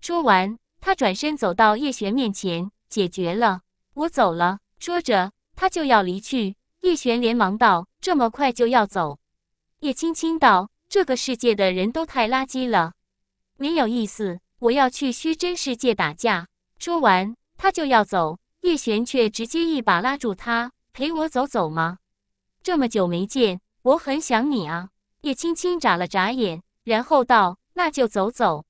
Speaker 1: 说完，他转身走到叶璇面前，解决了我走了。说着，他就要离去。叶璇连忙道：“这么快就要走？”叶青青道：“这个世界的人都太垃圾了，没有意思。我要去虚真世界打架。”说完，他就要走。叶璇却直接一把拉住他：“陪我走走吗？这么久没见，我很想你啊。”叶青青眨了眨眼，然后道：“那就走走。”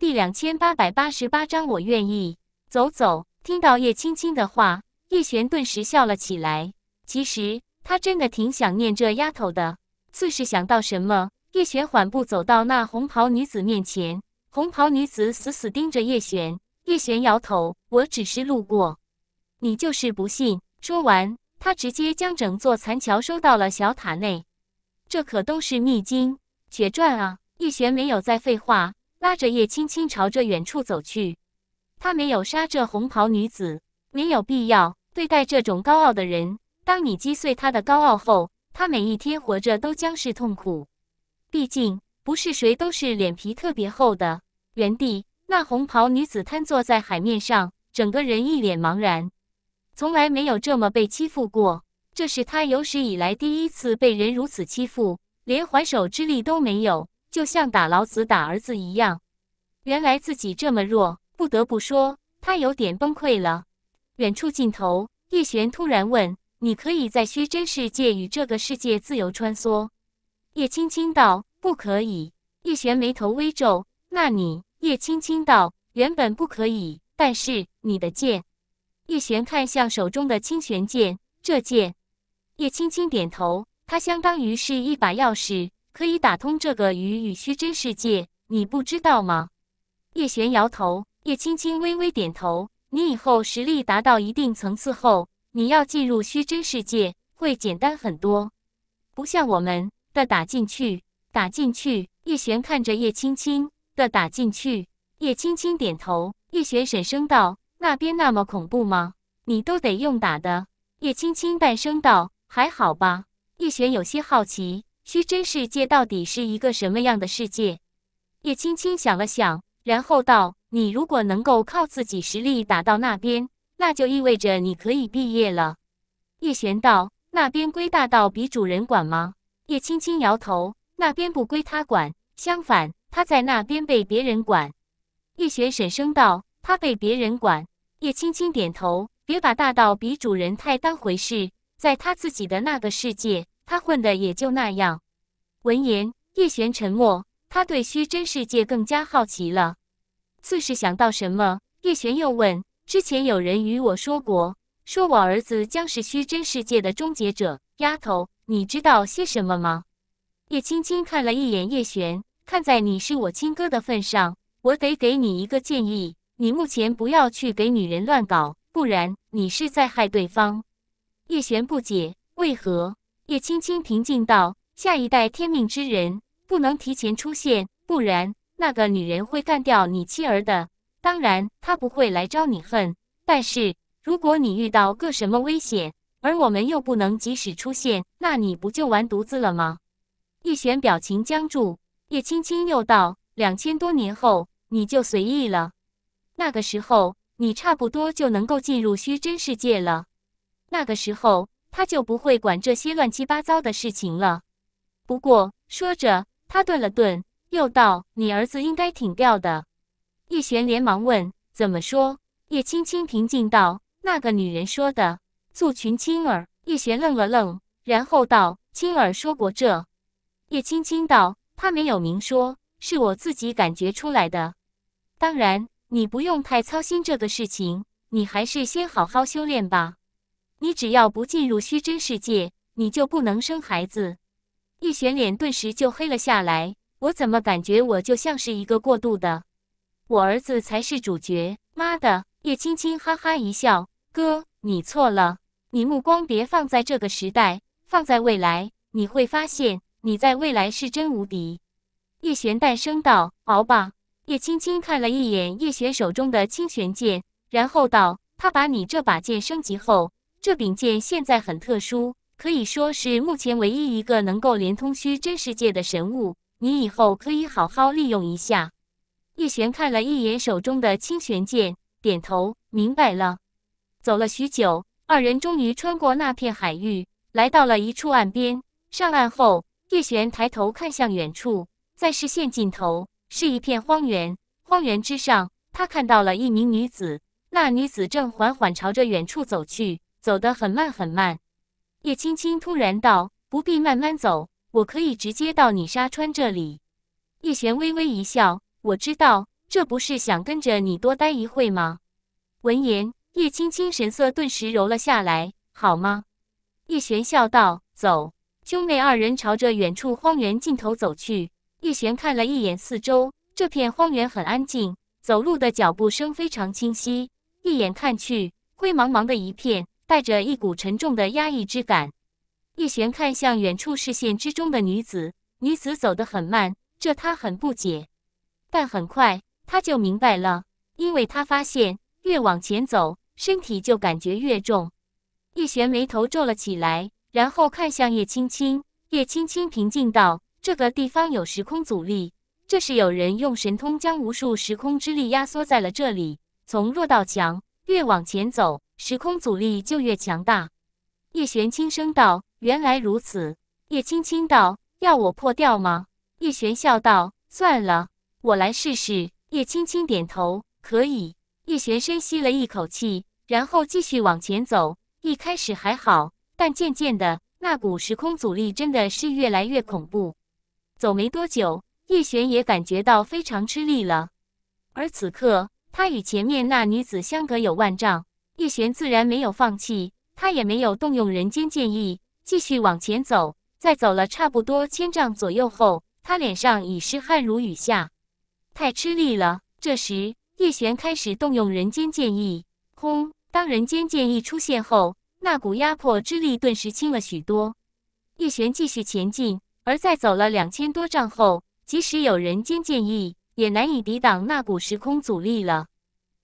Speaker 1: 第两千八百八十八章，我愿意走走。听到叶青青的话，叶璇顿时笑了起来。其实他真的挺想念这丫头的。似是想到什么，叶璇缓步走到那红袍女子面前。红袍女子死死盯着叶璇，叶璇摇头：“我只是路过，你就是不信。”说完，他直接将整座残桥收到了小塔内。这可都是秘经且传啊！叶玄没有再废话，拉着叶青青朝着远处走去。他没有杀这红袍女子，没有必要对待这种高傲的人。当你击碎他的高傲后，他每一天活着都将是痛苦。毕竟，不是谁都是脸皮特别厚的。原地，那红袍女子瘫坐在海面上，整个人一脸茫然，从来没有这么被欺负过。这是他有史以来第一次被人如此欺负，连还手之力都没有，就像打老子打儿子一样。原来自己这么弱，不得不说，他有点崩溃了。远处尽头，叶璇突然问：“你可以在虚真世界与这个世界自由穿梭？”叶青青道：“不可以。”叶璇眉头微皱：“那你？”叶青青道：“原本不可以，但是你的剑。”叶璇看向手中的青玄剑，这剑。叶青青点头，它相当于是一把钥匙，可以打通这个与与虚真世界。你不知道吗？叶璇摇头，叶青青微微点头。你以后实力达到一定层次后，你要进入虚真世界会简单很多，不像我们的打进去，打进去。叶璇看着叶青青的打进去，叶青青点头。叶璇沈声道：“那边那么恐怖吗？你都得用打的。”叶青青淡声道。还好吧，叶璇有些好奇，虚真世界到底是一个什么样的世界？叶青青想了想，然后道：“你如果能够靠自己实力打到那边，那就意味着你可以毕业了。”叶璇道：“那边归大道比主人管吗？”叶青青摇头：“那边不归他管，相反，他在那边被别人管。”叶璇沈声道：“他被别人管。”叶青青点头：“别把大道比主人太当回事。”在他自己的那个世界，他混的也就那样。闻言，叶璇沉默。他对虚真世界更加好奇了。似是想到什么，叶璇又问：“之前有人与我说过，说我儿子将是虚真世界的终结者。丫头，你知道些什么吗？”叶青青看了一眼叶璇，看在你是我亲哥的份上，我得给你一个建议：你目前不要去给女人乱搞，不然你是在害对方。叶璇不解，为何？叶青青平静道：“下一代天命之人不能提前出现，不然那个女人会干掉你妻儿的。当然，她不会来招你恨，但是如果你遇到个什么危险，而我们又不能及时出现，那你不就完犊子了吗？”叶璇表情僵住。叶青青又道：“两千多年后，你就随意了。那个时候，你差不多就能够进入虚真世界了。”那个时候他就不会管这些乱七八糟的事情了。不过说着，他顿了顿，又道：“你儿子应该挺吊的。”叶璇连忙问：“怎么说？”叶青青平静道：“那个女人说的。”素群青儿。叶璇愣了愣，然后道：“青儿说过这？”叶青青道：“他没有明说，是我自己感觉出来的。当然，你不用太操心这个事情，你还是先好好修炼吧。”你只要不进入虚真世界，你就不能生孩子。叶璇脸顿时就黑了下来。我怎么感觉我就像是一个过渡的？我儿子才是主角。妈的！叶青青哈哈一笑：“哥，你错了。你目光别放在这个时代，放在未来，你会发现你在未来是真无敌。”叶璇淡声道：“熬吧。”叶青青看了一眼叶璇手中的青玄剑，然后道：“他把你这把剑升级后。”这柄剑现在很特殊，可以说是目前唯一一个能够连通虚真世界的神物。你以后可以好好利用一下。叶璇看了一眼手中的清玄剑，点头，明白了。走了许久，二人终于穿过那片海域，来到了一处岸边。上岸后，叶璇抬头看向远处，在视线尽头是一片荒原。荒原之上，他看到了一名女子，那女子正缓缓朝着远处走去。走得很慢很慢，叶青青突然道：“不必慢慢走，我可以直接到你沙川这里。”叶璇微微一笑：“我知道，这不是想跟着你多待一会吗？”闻言，叶青青神色顿时柔了下来。“好吗？”叶璇笑道：“走。”兄妹二人朝着远处荒原尽头走去。叶璇看了一眼四周，这片荒原很安静，走路的脚步声非常清晰。一眼看去，灰茫茫的一片。带着一股沉重的压抑之感，叶璇看向远处视线之中的女子。女子走得很慢，这他很不解。但很快他就明白了，因为他发现越往前走，身体就感觉越重。叶璇眉头皱了起来，然后看向叶青青。叶青青平静道：“这个地方有时空阻力，这是有人用神通将无数时空之力压缩在了这里。从弱到强，越往前走。”时空阻力就越强大，叶璇轻声道：“原来如此。”叶青青道：“要我破掉吗？”叶璇笑道：“算了，我来试试。”叶青青点头：“可以。”叶璇深吸了一口气，然后继续往前走。一开始还好，但渐渐的，那股时空阻力真的是越来越恐怖。走没多久，叶璇也感觉到非常吃力了。而此刻，他与前面那女子相隔有万丈。叶璇自然没有放弃，他也没有动用人间剑意，继续往前走。在走了差不多千丈左右后，他脸上已是汗如雨下，太吃力了。这时，叶璇开始动用人间剑意，轰！当人间剑意出现后，那股压迫之力顿时轻了许多。叶璇继续前进，而在走了两千多丈后，即使有人间剑意，也难以抵挡那股时空阻力了。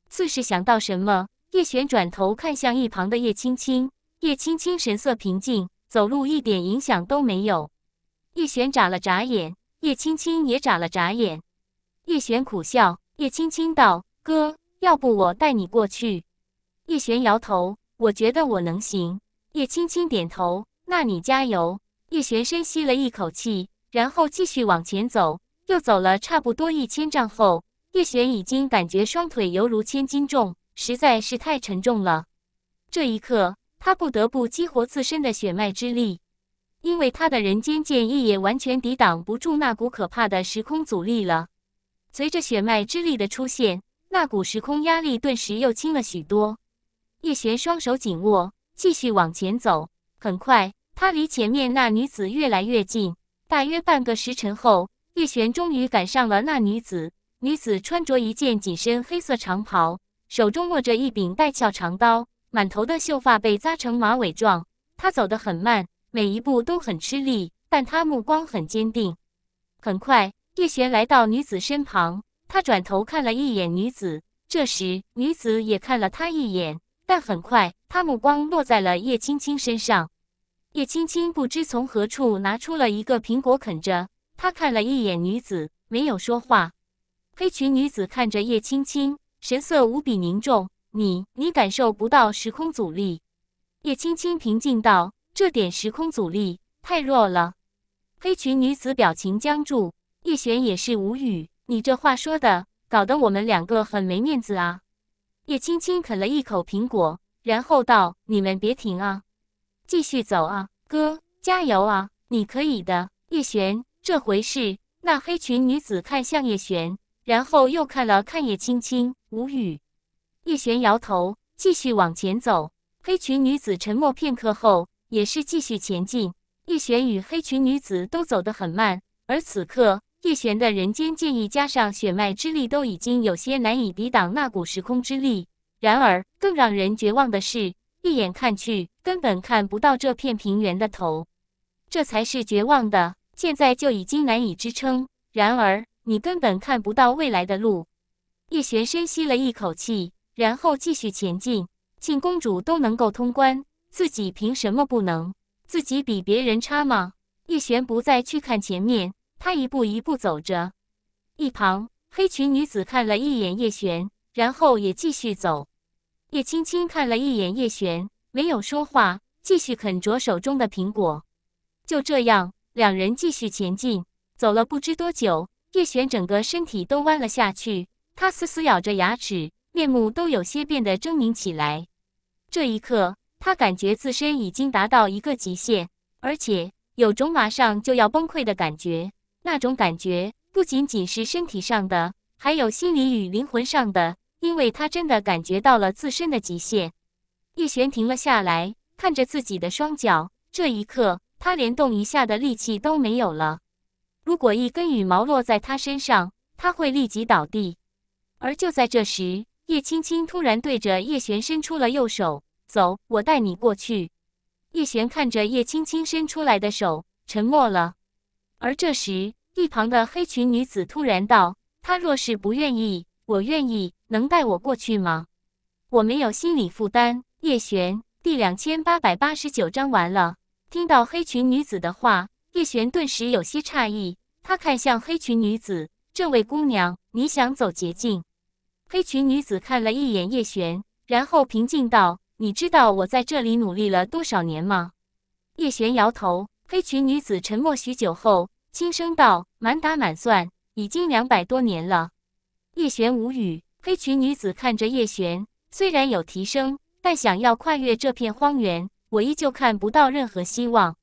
Speaker 1: 自是想到什么。叶璇转头看向一旁的叶青青，叶青青神色平静，走路一点影响都没有。叶璇眨了眨眼，叶青青也眨了眨眼。叶璇苦笑，叶青青道：“哥，要不我带你过去。”叶璇摇头：“我觉得我能行。”叶青青点头：“那你加油。”叶璇深吸了一口气，然后继续往前走。又走了差不多一千丈后，叶璇已经感觉双腿犹如千斤重。实在是太沉重了，这一刻他不得不激活自身的血脉之力，因为他的人间剑意也完全抵挡不住那股可怕的时空阻力了。随着血脉之力的出现，那股时空压力顿时又轻了许多。叶璇双手紧握，继续往前走。很快，他离前面那女子越来越近。大约半个时辰后，叶璇终于赶上了那女子。女子穿着一件紧身黑色长袍。手中握着一柄带鞘长刀，满头的秀发被扎成马尾状。他走得很慢，每一步都很吃力，但他目光很坚定。很快，叶璇来到女子身旁，他转头看了一眼女子。这时，女子也看了他一眼，但很快，他目光落在了叶青青身上。叶青青不知从何处拿出了一个苹果啃着，他看了一眼女子，没有说话。黑裙女子看着叶青青。神色无比凝重，你你感受不到时空阻力？叶青青平静道：“这点时空阻力太弱了。”黑裙女子表情僵住，叶璇也是无语：“你这话说的，搞得我们两个很没面子啊！”叶青青啃了一口苹果，然后道：“你们别停啊，继续走啊，哥加油啊，你可以的。”叶璇，这回事？那黑裙女子看向叶璇。然后又看了看叶青青，无语。叶璇摇头，继续往前走。黑裙女子沉默片刻后，也是继续前进。叶璇与黑裙女子都走得很慢，而此刻叶璇的人间剑意加上血脉之力，都已经有些难以抵挡那股时空之力。然而，更让人绝望的是，一眼看去根本看不到这片平原的头，这才是绝望的。现在就已经难以支撑。然而。你根本看不到未来的路。叶璇深吸了一口气，然后继续前进。庆公主都能够通关，自己凭什么不能？自己比别人差吗？叶璇不再去看前面，他一步一步走着。一旁黑裙女子看了一眼叶璇，然后也继续走。叶青青看了一眼叶璇，没有说话，继续啃着手中的苹果。就这样，两人继续前进，走了不知多久。叶璇整个身体都弯了下去，他死死咬着牙齿，面目都有些变得狰狞起来。这一刻，他感觉自身已经达到一个极限，而且有种马上就要崩溃的感觉。那种感觉不仅仅是身体上的，还有心理与灵魂上的，因为他真的感觉到了自身的极限。叶璇停了下来，看着自己的双脚，这一刻，他连动一下的力气都没有了。如果一根羽毛落在他身上，他会立即倒地。而就在这时，叶青青突然对着叶璇伸出了右手：“走，我带你过去。”叶璇看着叶青青伸出来的手，沉默了。而这时，一旁的黑裙女子突然道：“她若是不愿意，我愿意，能带我过去吗？我没有心理负担。”叶璇第两千八百八十九章完了。听到黑裙女子的话。叶璇顿时有些诧异，他看向黑裙女子：“这位姑娘，你想走捷径？”黑裙女子看了一眼叶璇，然后平静道：“你知道我在这里努力了多少年吗？”叶璇摇头。黑裙女子沉默许久后，轻声道：“满打满算，已经两百多年了。”叶璇无语。黑裙女子看着叶璇，虽然有提升，但想要跨越这片荒原，我依旧看不到任何希望。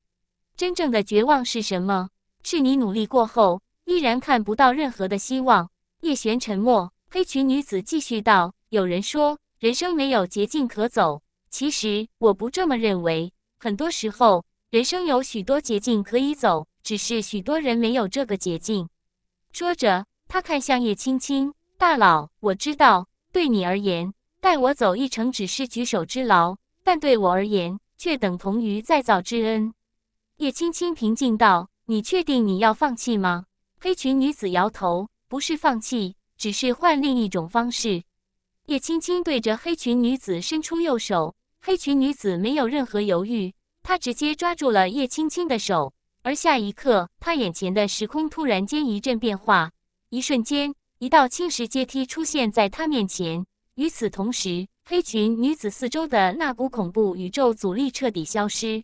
Speaker 1: 真正的绝望是什么？是你努力过后依然看不到任何的希望。叶璇沉默，黑裙女子继续道：“有人说人生没有捷径可走，其实我不这么认为。很多时候，人生有许多捷径可以走，只是许多人没有这个捷径。”说着，他看向叶青青：“大佬，我知道对你而言带我走一程只是举手之劳，但对我而言却等同于再造之恩。”叶青青平静道：“你确定你要放弃吗？”黑裙女子摇头：“不是放弃，只是换另一种方式。”叶青青对着黑裙女子伸出右手，黑裙女子没有任何犹豫，她直接抓住了叶青青的手。而下一刻，她眼前的时空突然间一阵变化，一瞬间，一道青石阶梯出现在她面前。与此同时，黑裙女子四周的那股恐怖宇宙阻力彻底消失。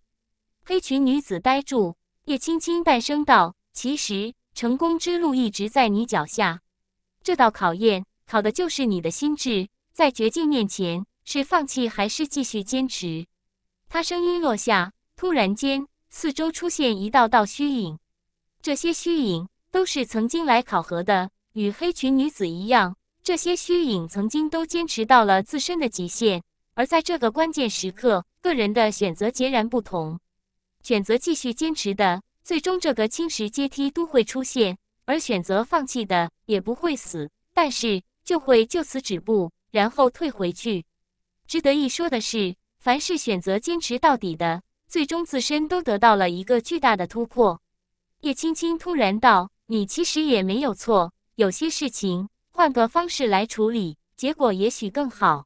Speaker 1: 黑裙女子呆住，叶青青淡声道：“其实成功之路一直在你脚下，这道考验考的就是你的心智，在绝境面前是放弃还是继续坚持。”他声音落下，突然间四周出现一道道虚影，这些虚影都是曾经来考核的，与黑裙女子一样，这些虚影曾经都坚持到了自身的极限，而在这个关键时刻，个人的选择截然不同。选择继续坚持的，最终这个侵蚀阶梯都会出现；而选择放弃的，也不会死，但是就会就此止步，然后退回去。值得一说的是，凡是选择坚持到底的，最终自身都得到了一个巨大的突破。叶青青突然道：“你其实也没有错，有些事情换个方式来处理，结果也许更好。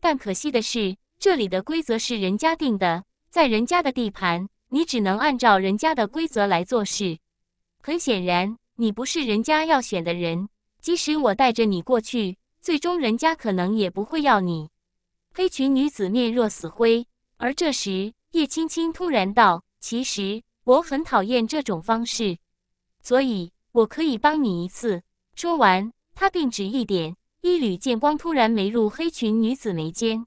Speaker 1: 但可惜的是，这里的规则是人家定的，在人家的地盘。”你只能按照人家的规则来做事，很显然你不是人家要选的人。即使我带着你过去，最终人家可能也不会要你。黑裙女子面若死灰，而这时叶青青突然道：“其实我很讨厌这种方式，所以我可以帮你一次。”说完，他并指一点，一缕剑光突然没入黑裙女子眉间。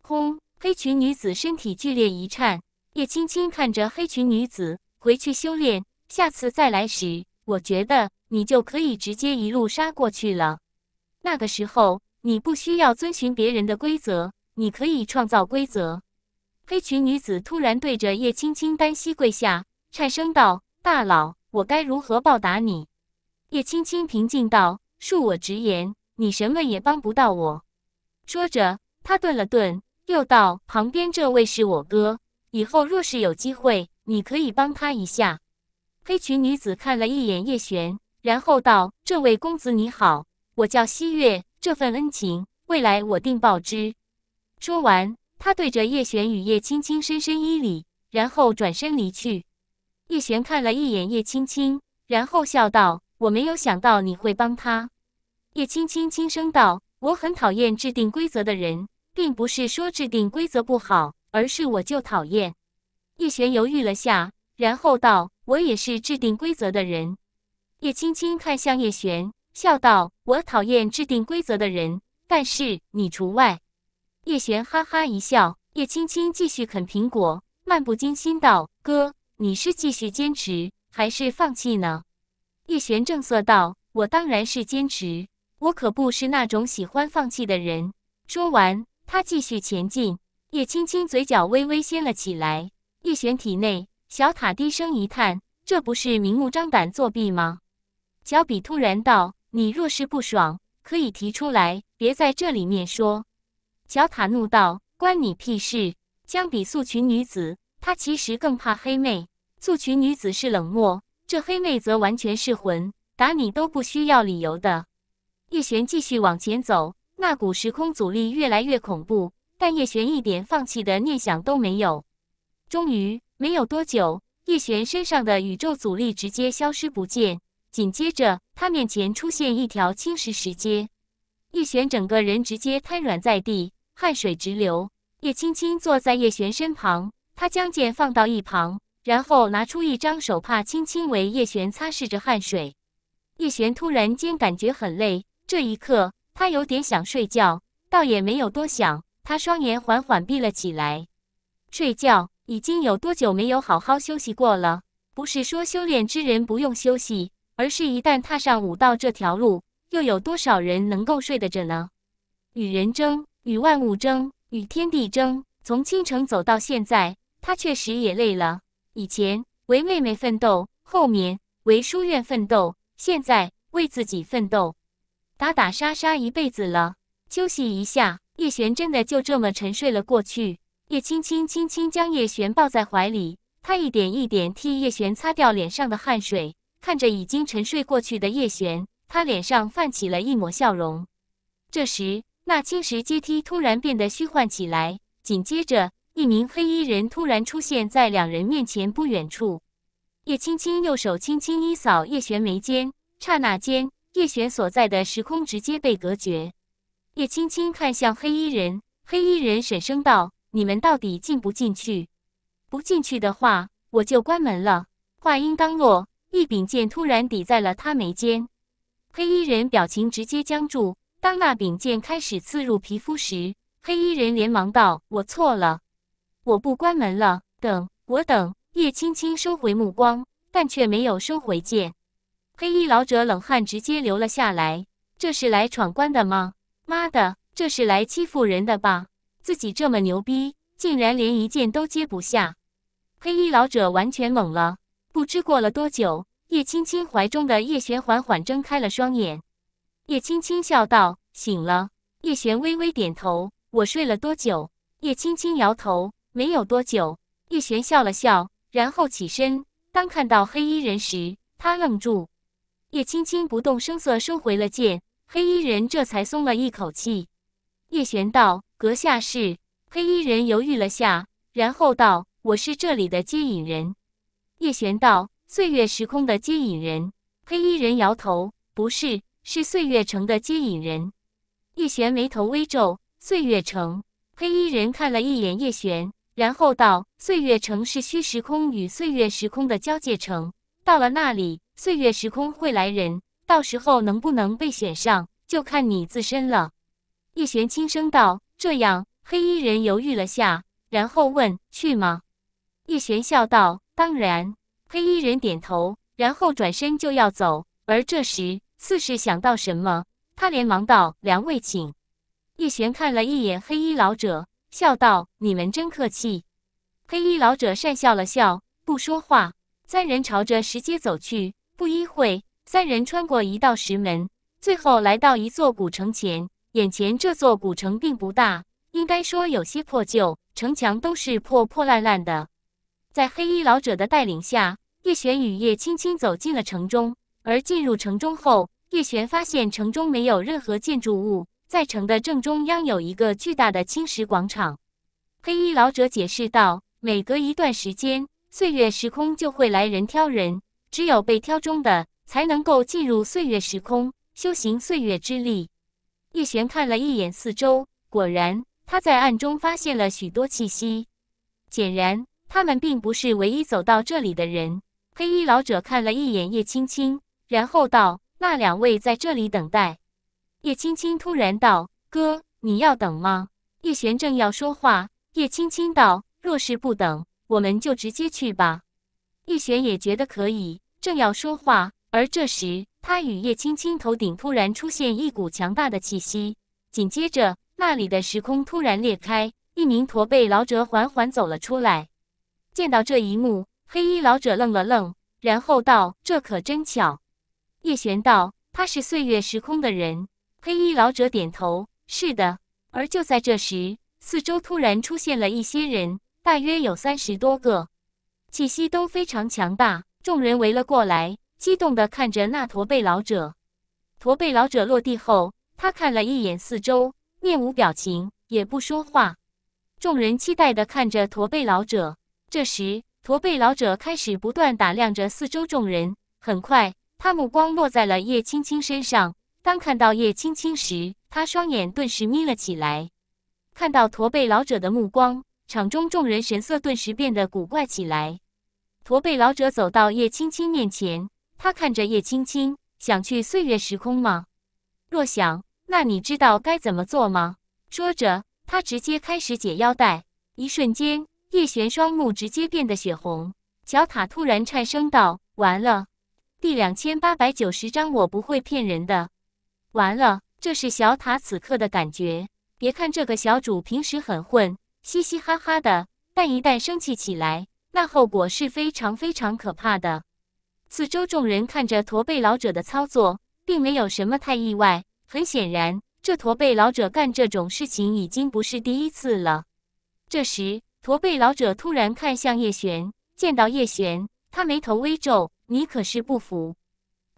Speaker 1: 轰！黑裙女子身体剧烈一颤。叶青青看着黑裙女子回去修炼，下次再来时，我觉得你就可以直接一路杀过去了。那个时候，你不需要遵循别人的规则，你可以创造规则。黑裙女子突然对着叶青青单膝跪下，颤声道：“大佬，我该如何报答你？”叶青青平静道：“恕我直言，你什么也帮不到我。”说着，他顿了顿，又道：“旁边这位是我哥。”以后若是有机会，你可以帮他一下。黑裙女子看了一眼叶璇，然后道：“这位公子你好，我叫汐月，这份恩情未来我定报之。”说完，她对着叶璇与叶青青深深一礼，然后转身离去。叶璇看了一眼叶青青，然后笑道：“我没有想到你会帮他。”叶青青轻声道：“我很讨厌制定规则的人，并不是说制定规则不好。”而是我就讨厌。叶璇犹豫了下，然后道：“我也是制定规则的人。”叶青青看向叶璇，笑道：“我讨厌制定规则的人，但是你除外。”叶璇哈哈一笑。叶青青继续啃苹果，漫不经心道：“哥，你是继续坚持还是放弃呢？”叶璇正色道：“我当然是坚持，我可不是那种喜欢放弃的人。”说完，他继续前进。叶青青嘴角微微掀了起来。叶璇体内，小塔低声一叹：“这不是明目张胆作弊吗？”小比突然道：“你若是不爽，可以提出来，别在这里面说。”小塔怒道：“关你屁事！”江比素裙女子，她其实更怕黑妹。素裙女子是冷漠，这黑妹则完全是魂，打你都不需要理由的。叶璇继续往前走，那股时空阻力越来越恐怖。但叶璇一点放弃的念想都没有。终于没有多久，叶璇身上的宇宙阻力直接消失不见，紧接着他面前出现一条青石石阶。叶璇整个人直接瘫软在地，汗水直流。叶青青坐在叶璇身旁，他将剑放到一旁，然后拿出一张手帕，轻轻为叶璇擦拭着汗水。叶璇突然间感觉很累，这一刻他有点想睡觉，倒也没有多想。他双眼缓缓闭了起来。睡觉已经有多久没有好好休息过了？不是说修炼之人不用休息，而是一旦踏上武道这条路，又有多少人能够睡得着呢？与人争，与万物争，与天地争。从青城走到现在，他确实也累了。以前为妹妹奋斗，后面为书院奋斗，现在为自己奋斗，打打杀杀一辈子了，休息一下。叶璇真的就这么沉睡了过去。叶青青轻轻将叶璇抱在怀里，她一点一点替叶璇擦掉脸上的汗水，看着已经沉睡过去的叶璇，她脸上泛起了一抹笑容。这时，那青石阶梯突然变得虚幻起来，紧接着，一名黑衣人突然出现在两人面前不远处。叶青青右手轻轻一扫叶璇眉间，刹那间，叶璇所在的时空直接被隔绝。叶青青看向黑衣人，黑衣人沈声道：“你们到底进不进去？不进去的话，我就关门了。”话音刚落，一柄剑突然抵在了他眉间，黑衣人表情直接僵住。当那柄剑开始刺入皮肤时，黑衣人连忙道：“我错了，我不关门了，等我等。”叶青青收回目光，但却没有收回剑。黑衣老者冷汗直接流了下来，这是来闯关的吗？妈的，这是来欺负人的吧？自己这么牛逼，竟然连一件都接不下！黑衣老者完全懵了。不知过了多久，叶青青怀中的叶璇缓缓睁开了双眼。叶青青笑道：“醒了。”叶璇微微点头：“我睡了多久？”叶青青摇头：“没有多久。”叶璇笑了笑，然后起身。当看到黑衣人时，他愣住。叶青青不动声色收回了剑。黑衣人这才松了一口气。叶璇道：“阁下是？”黑衣人犹豫了下，然后道：“我是这里的接引人。”叶璇道：“岁月时空的接引人？”黑衣人摇头：“不是，是岁月城的接引人。”叶璇眉头微皱：“岁月城？”黑衣人看了一眼叶璇，然后道：“岁月城是虚时空与岁月时空的交界城，到了那里，岁月时空会来人。”到时候能不能被选上，就看你自身了。”叶璇轻声道。这样，黑衣人犹豫了下，然后问：“去吗？”叶璇笑道：“当然。”黑衣人点头，然后转身就要走。而这时，似是想到什么，他连忙道：“两位请。”叶璇看了一眼黑衣老者，笑道：“你们真客气。”黑衣老者讪笑了笑，不说话。三人朝着石阶走去。不一会，三人穿过一道石门，最后来到一座古城前。眼前这座古城并不大，应该说有些破旧，城墙都是破破烂烂的。在黑衣老者的带领下，叶璇与叶青青走进了城中。而进入城中后，叶璇发现城中没有任何建筑物，在城的正中央有一个巨大的青石广场。黑衣老者解释道：“每隔一段时间，岁月时空就会来人挑人，只有被挑中的。”才能够进入岁月时空修行岁月之力。叶璇看了一眼四周，果然他在暗中发现了许多气息，显然他们并不是唯一走到这里的人。黑衣老者看了一眼叶青青，然后道：“那两位在这里等待。”叶青青突然道：“哥，你要等吗？”叶璇正要说话，叶青青道：“若是不等，我们就直接去吧。”叶璇也觉得可以，正要说话。而这时，他与叶青青头顶突然出现一股强大的气息，紧接着，那里的时空突然裂开，一名驼背老者缓缓走了出来。见到这一幕，黑衣老者愣了愣，然后道：“这可真巧。”叶璇道：“他是岁月时空的人。”黑衣老者点头：“是的。”而就在这时，四周突然出现了一些人，大约有三十多个，气息都非常强大，众人围了过来。激动地看着那驼背老者。驼背老者落地后，他看了一眼四周，面无表情，也不说话。众人期待的看着驼背老者。这时，驼背老者开始不断打量着四周众人。很快，他目光落在了叶青青身上。当看到叶青青时，他双眼顿时眯了起来。看到驼背老者的目光，场中众人神色顿时变得古怪起来。驼背老者走到叶青青面前。他看着叶青青，想去岁月时空吗？若想，那你知道该怎么做吗？说着，他直接开始解腰带。一瞬间，叶璇双目直接变得血红。小塔突然颤声道：“完了！”第两千八百九十章，我不会骗人的。完了，这是小塔此刻的感觉。别看这个小主平时很混，嘻嘻哈哈的，但一旦生气起来，那后果是非常非常可怕的。四周众人看着驼背老者的操作，并没有什么太意外。很显然，这驼背老者干这种事情已经不是第一次了。这时，驼背老者突然看向叶璇，见到叶璇，他眉头微皱：“你可是不服？”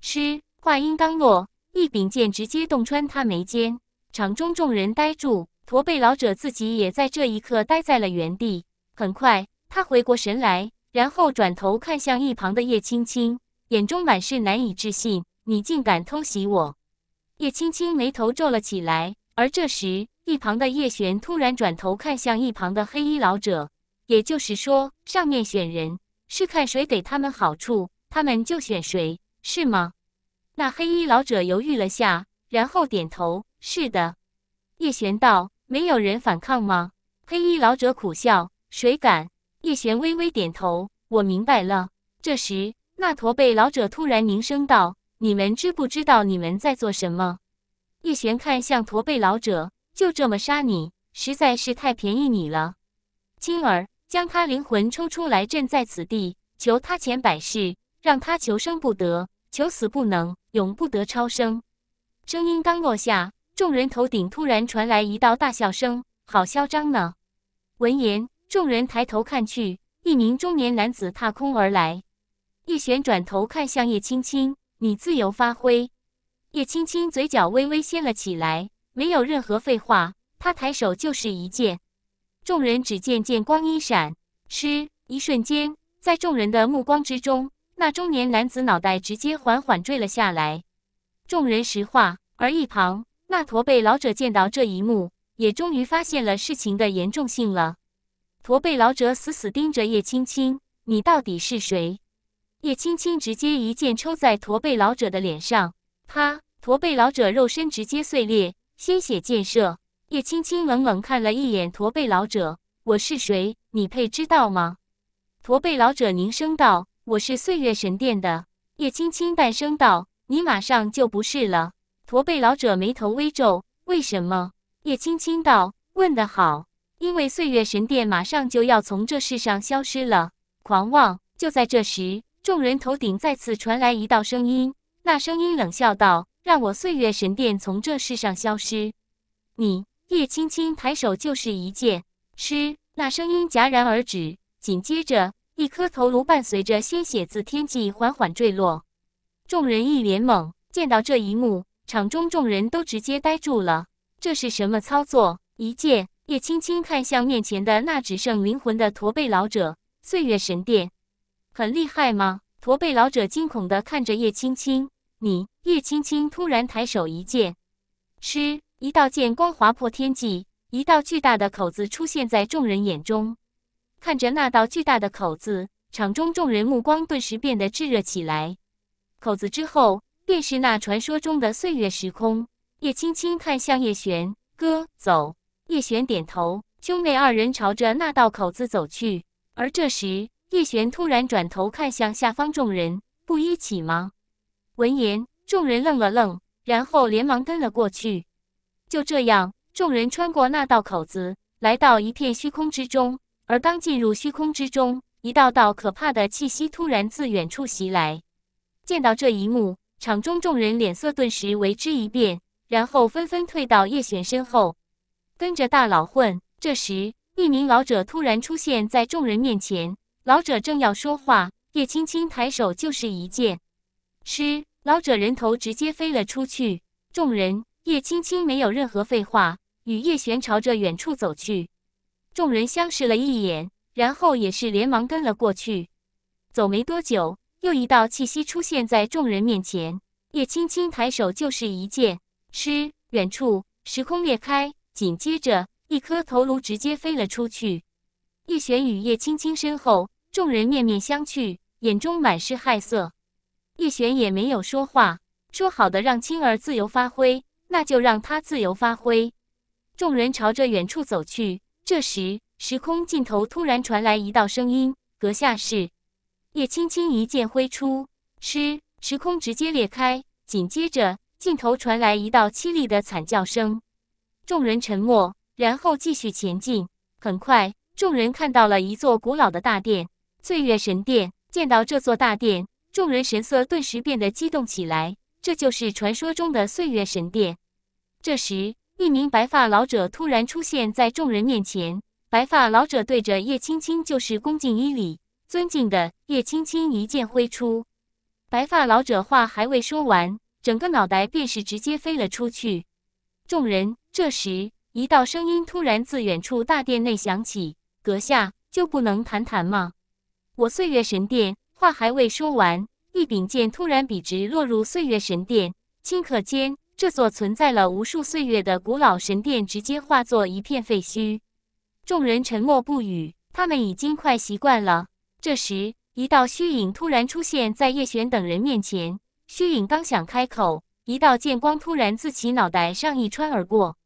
Speaker 1: 吃话音刚落，一柄剑直接洞穿他眉间。场中众人呆住，驼背老者自己也在这一刻呆在了原地。很快，他回过神来。然后转头看向一旁的叶青青，眼中满是难以置信：“你竟敢偷袭我！”叶青青眉头皱了起来。而这时，一旁的叶璇突然转头看向一旁的黑衣老者，也就是说，上面选人是看谁给他们好处，他们就选谁，是吗？那黑衣老者犹豫了下，然后点头：“是的。”叶璇道：“没有人反抗吗？”黑衣老者苦笑：“谁敢？”叶璇微微点头，我明白了。这时，那驼背老者突然凝声道：“你们知不知道你们在做什么？”叶璇看向驼背老者，就这么杀你，实在是太便宜你了。青儿，将他灵魂抽出来镇在此地，求他前百世，让他求生不得，求死不能，永不得超生。声音刚落下，众人头顶突然传来一道大笑声：“好嚣张呢！”闻言。众人抬头看去，一名中年男子踏空而来。叶璇转头看向叶青青：“你自由发挥。”叶青青嘴角微微掀了起来，没有任何废话，她抬手就是一剑。众人只见剑光一闪，嗤！一瞬间，在众人的目光之中，那中年男子脑袋直接缓缓坠了下来。众人石化，而一旁那驼背老者见到这一幕，也终于发现了事情的严重性了。驼背老者死死盯着叶青青：“你到底是谁？”叶青青直接一剑抽在驼背老者的脸上，啪！驼背老者肉身直接碎裂，鲜血溅射。叶青青冷冷看了一眼驼背老者：“我是谁？你配知道吗？”驼背老者凝声道：“我是岁月神殿的。”叶青青淡声道：“你马上就不是了。”驼背老者眉头微皱：“为什么？”叶青青道：“问得好。”因为岁月神殿马上就要从这世上消失了，狂妄！就在这时，众人头顶再次传来一道声音，那声音冷笑道：“让我岁月神殿从这世上消失！”你，叶青青抬手就是一剑，嗤！那声音戛然而止，紧接着一颗头颅伴随着鲜血自天际缓缓坠落，众人一脸懵。见到这一幕，场中众人都直接呆住了，这是什么操作？一剑！叶青青看向面前的那只剩灵魂的驼背老者，岁月神殿很厉害吗？驼背老者惊恐的看着叶青青，你！叶青青突然抬手一剑，嗤！一道剑光划破天际，一道巨大的口子出现在众人眼中。看着那道巨大的口子，场中众人目光顿时变得炙热起来。口子之后，便是那传说中的岁月时空。叶青青看向叶璇哥，走。叶璇点头，兄妹二人朝着那道口子走去。而这时，叶璇突然转头看向下方众人：“不一起吗？”闻言，众人愣了愣，然后连忙跟了过去。就这样，众人穿过那道口子，来到一片虚空之中。而刚进入虚空之中，一道道可怕的气息突然自远处袭来。见到这一幕，场中众人脸色顿时为之一变，然后纷纷退到叶璇身后。跟着大佬混。这时，一名老者突然出现在众人面前。老者正要说话，叶青青抬手就是一剑，吃，老者人头直接飞了出去。众人，叶青青没有任何废话，与叶璇朝着远处走去。众人相视了一眼，然后也是连忙跟了过去。走没多久，又一道气息出现在众人面前。叶青青抬手就是一剑，吃，远处时空裂开。紧接着，一颗头颅直接飞了出去。叶璇与叶青青身后，众人面面相觑，眼中满是骇色。叶璇也没有说话，说好的让青儿自由发挥，那就让他自由发挥。众人朝着远处走去。这时，时空尽头突然传来一道声音：“阁下是？”叶青青一剑挥出，吃，时空直接裂开。紧接着，尽头传来一道凄厉的惨叫声。众人沉默，然后继续前进。很快，众人看到了一座古老的大殿——岁月神殿。见到这座大殿，众人神色顿时变得激动起来。这就是传说中的岁月神殿。这时，一名白发老者突然出现在众人面前。白发老者对着叶青青就是恭敬一礼：“尊敬的叶青青。”一剑挥出，白发老者话还未说完，整个脑袋便是直接飞了出去。众人这时，一道声音突然自远处大殿内响起：“阁下就不能谈谈吗？”我岁月神殿话还未说完，一柄剑突然笔直落入岁月神殿，顷刻间，这座存在了无数岁月的古老神殿直接化作一片废墟。众人沉默不语，他们已经快习惯了。这时，一道虚影突然出现在叶璇等人面前，虚影刚想开口。一道剑光突然自其脑袋上一穿而过，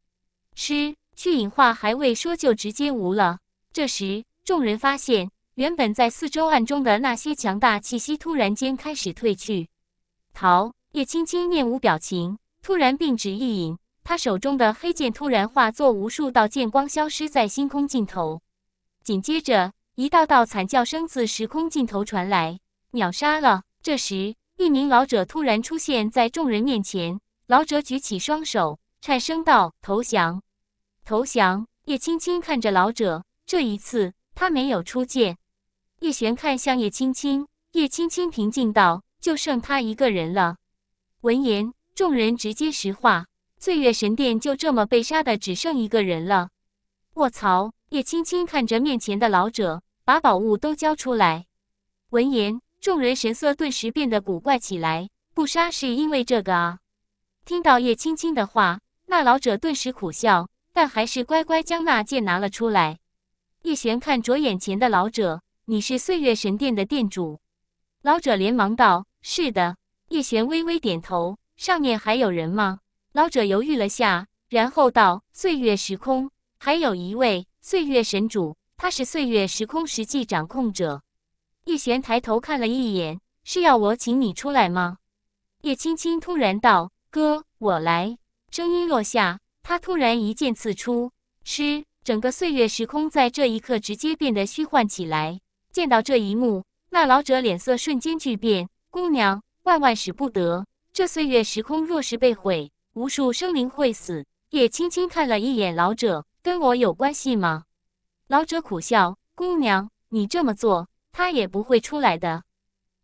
Speaker 1: 吃，去影话还未说，就直接无了。这时，众人发现，原本在四周暗中的那些强大气息突然间开始退去。陶叶青青面无表情，突然并指一引，他手中的黑剑突然化作无数道剑光，消失在星空尽头。紧接着，一道道惨叫声自时空尽头传来，秒杀了。这时。一名老者突然出现在众人面前，老者举起双手，颤声道：“投降，投降！”叶青青看着老者，这一次他没有出剑。叶璇看向叶青青，叶青青平静道：“就剩他一个人了。”闻言，众人直接石化。岁月神殿就这么被杀的只剩一个人了。卧槽！叶青青看着面前的老者，把宝物都交出来。闻言。众人神色顿时变得古怪起来，不杀是因为这个啊？听到叶青青的话，那老者顿时苦笑，但还是乖乖将那剑拿了出来。叶璇看着眼前的老者，你是岁月神殿的殿主？老者连忙道：“是的。”叶璇微微点头。上面还有人吗？老者犹豫了下，然后道：“岁月时空还有一位岁月神主，他是岁月时空实际掌控者。”叶璇抬头看了一眼，是要我请你出来吗？叶青青突然道：“哥，我来。”声音落下，她突然一剑刺出，嗤！整个岁月时空在这一刻直接变得虚幻起来。见到这一幕，那老者脸色瞬间巨变：“姑娘，万万使不得！这岁月时空若是被毁，无数生灵会死。”叶青青看了一眼老者：“跟我有关系吗？”老者苦笑：“姑娘，你这么做……”他也不会出来的，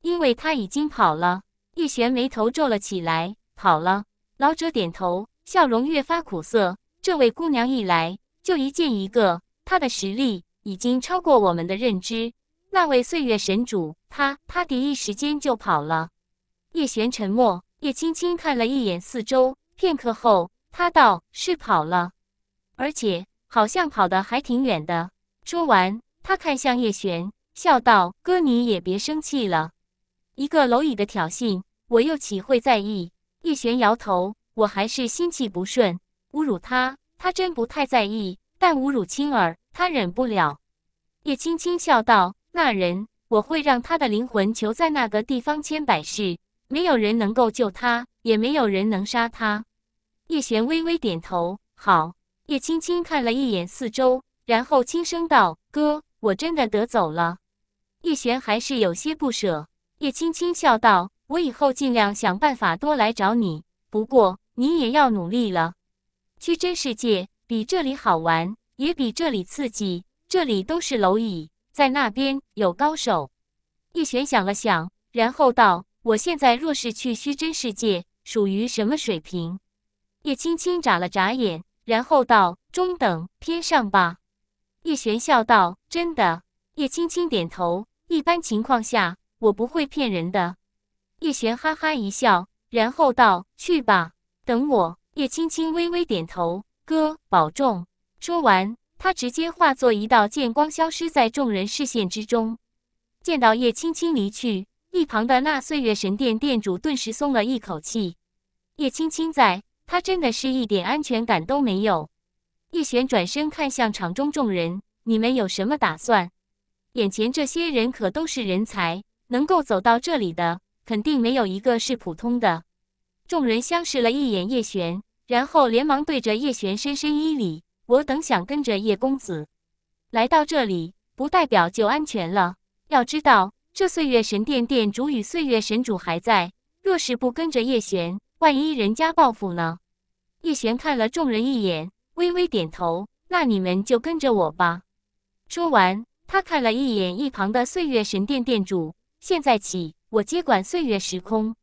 Speaker 1: 因为他已经跑了。叶璇眉头皱了起来，跑了。老者点头，笑容越发苦涩。这位姑娘一来就一剑一个，她的实力已经超过我们的认知。那位岁月神主，他他第一时间就跑了。叶璇沉默，叶青青看了一眼四周，片刻后，他道：“是跑了，而且好像跑得还挺远的。”说完，他看向叶璇。笑道：“哥，你也别生气了，一个蝼蚁的挑衅，我又岂会在意？”叶璇摇头：“我还是心气不顺，侮辱他，他真不太在意；但侮辱青儿，他忍不了。”叶青青笑道：“那人，我会让他的灵魂囚在那个地方千百世，没有人能够救他，也没有人能杀他。”叶璇微微点头：“好。”叶青青看了一眼四周，然后轻声道：“哥，我真的得走了。”叶璇还是有些不舍。叶青青笑道：“我以后尽量想办法多来找你，不过你也要努力了。虚真世界比这里好玩，也比这里刺激。这里都是蝼蚁，在那边有高手。”叶璇想了想，然后道：“我现在若是去虚真世界，属于什么水平？”叶青青眨了眨眼，然后道：“中等偏上吧。”叶璇笑道：“真的。”叶青青点头，一般情况下我不会骗人的。叶璇哈哈一笑，然后道：“去吧，等我。”叶青青微微点头：“哥，保重。”说完，他直接化作一道剑光，消失在众人视线之中。见到叶青青离去，一旁的那岁月神殿殿主顿时松了一口气。叶青青在，他真的是一点安全感都没有。叶璇转身看向场中众人：“你们有什么打算？”眼前这些人可都是人才，能够走到这里的，肯定没有一个是普通的。众人相视了一眼叶璇，然后连忙对着叶璇深深一礼：“我等想跟着叶公子来到这里，不代表就安全了。要知道，这岁月神殿殿主与岁月神主还在，若是不跟着叶璇，万一人家报复呢？”叶璇看了众人一眼，微微点头：“那你们就跟着我吧。”说完。他看了一眼一旁的岁月神殿殿主，现在起，我接管岁月时空。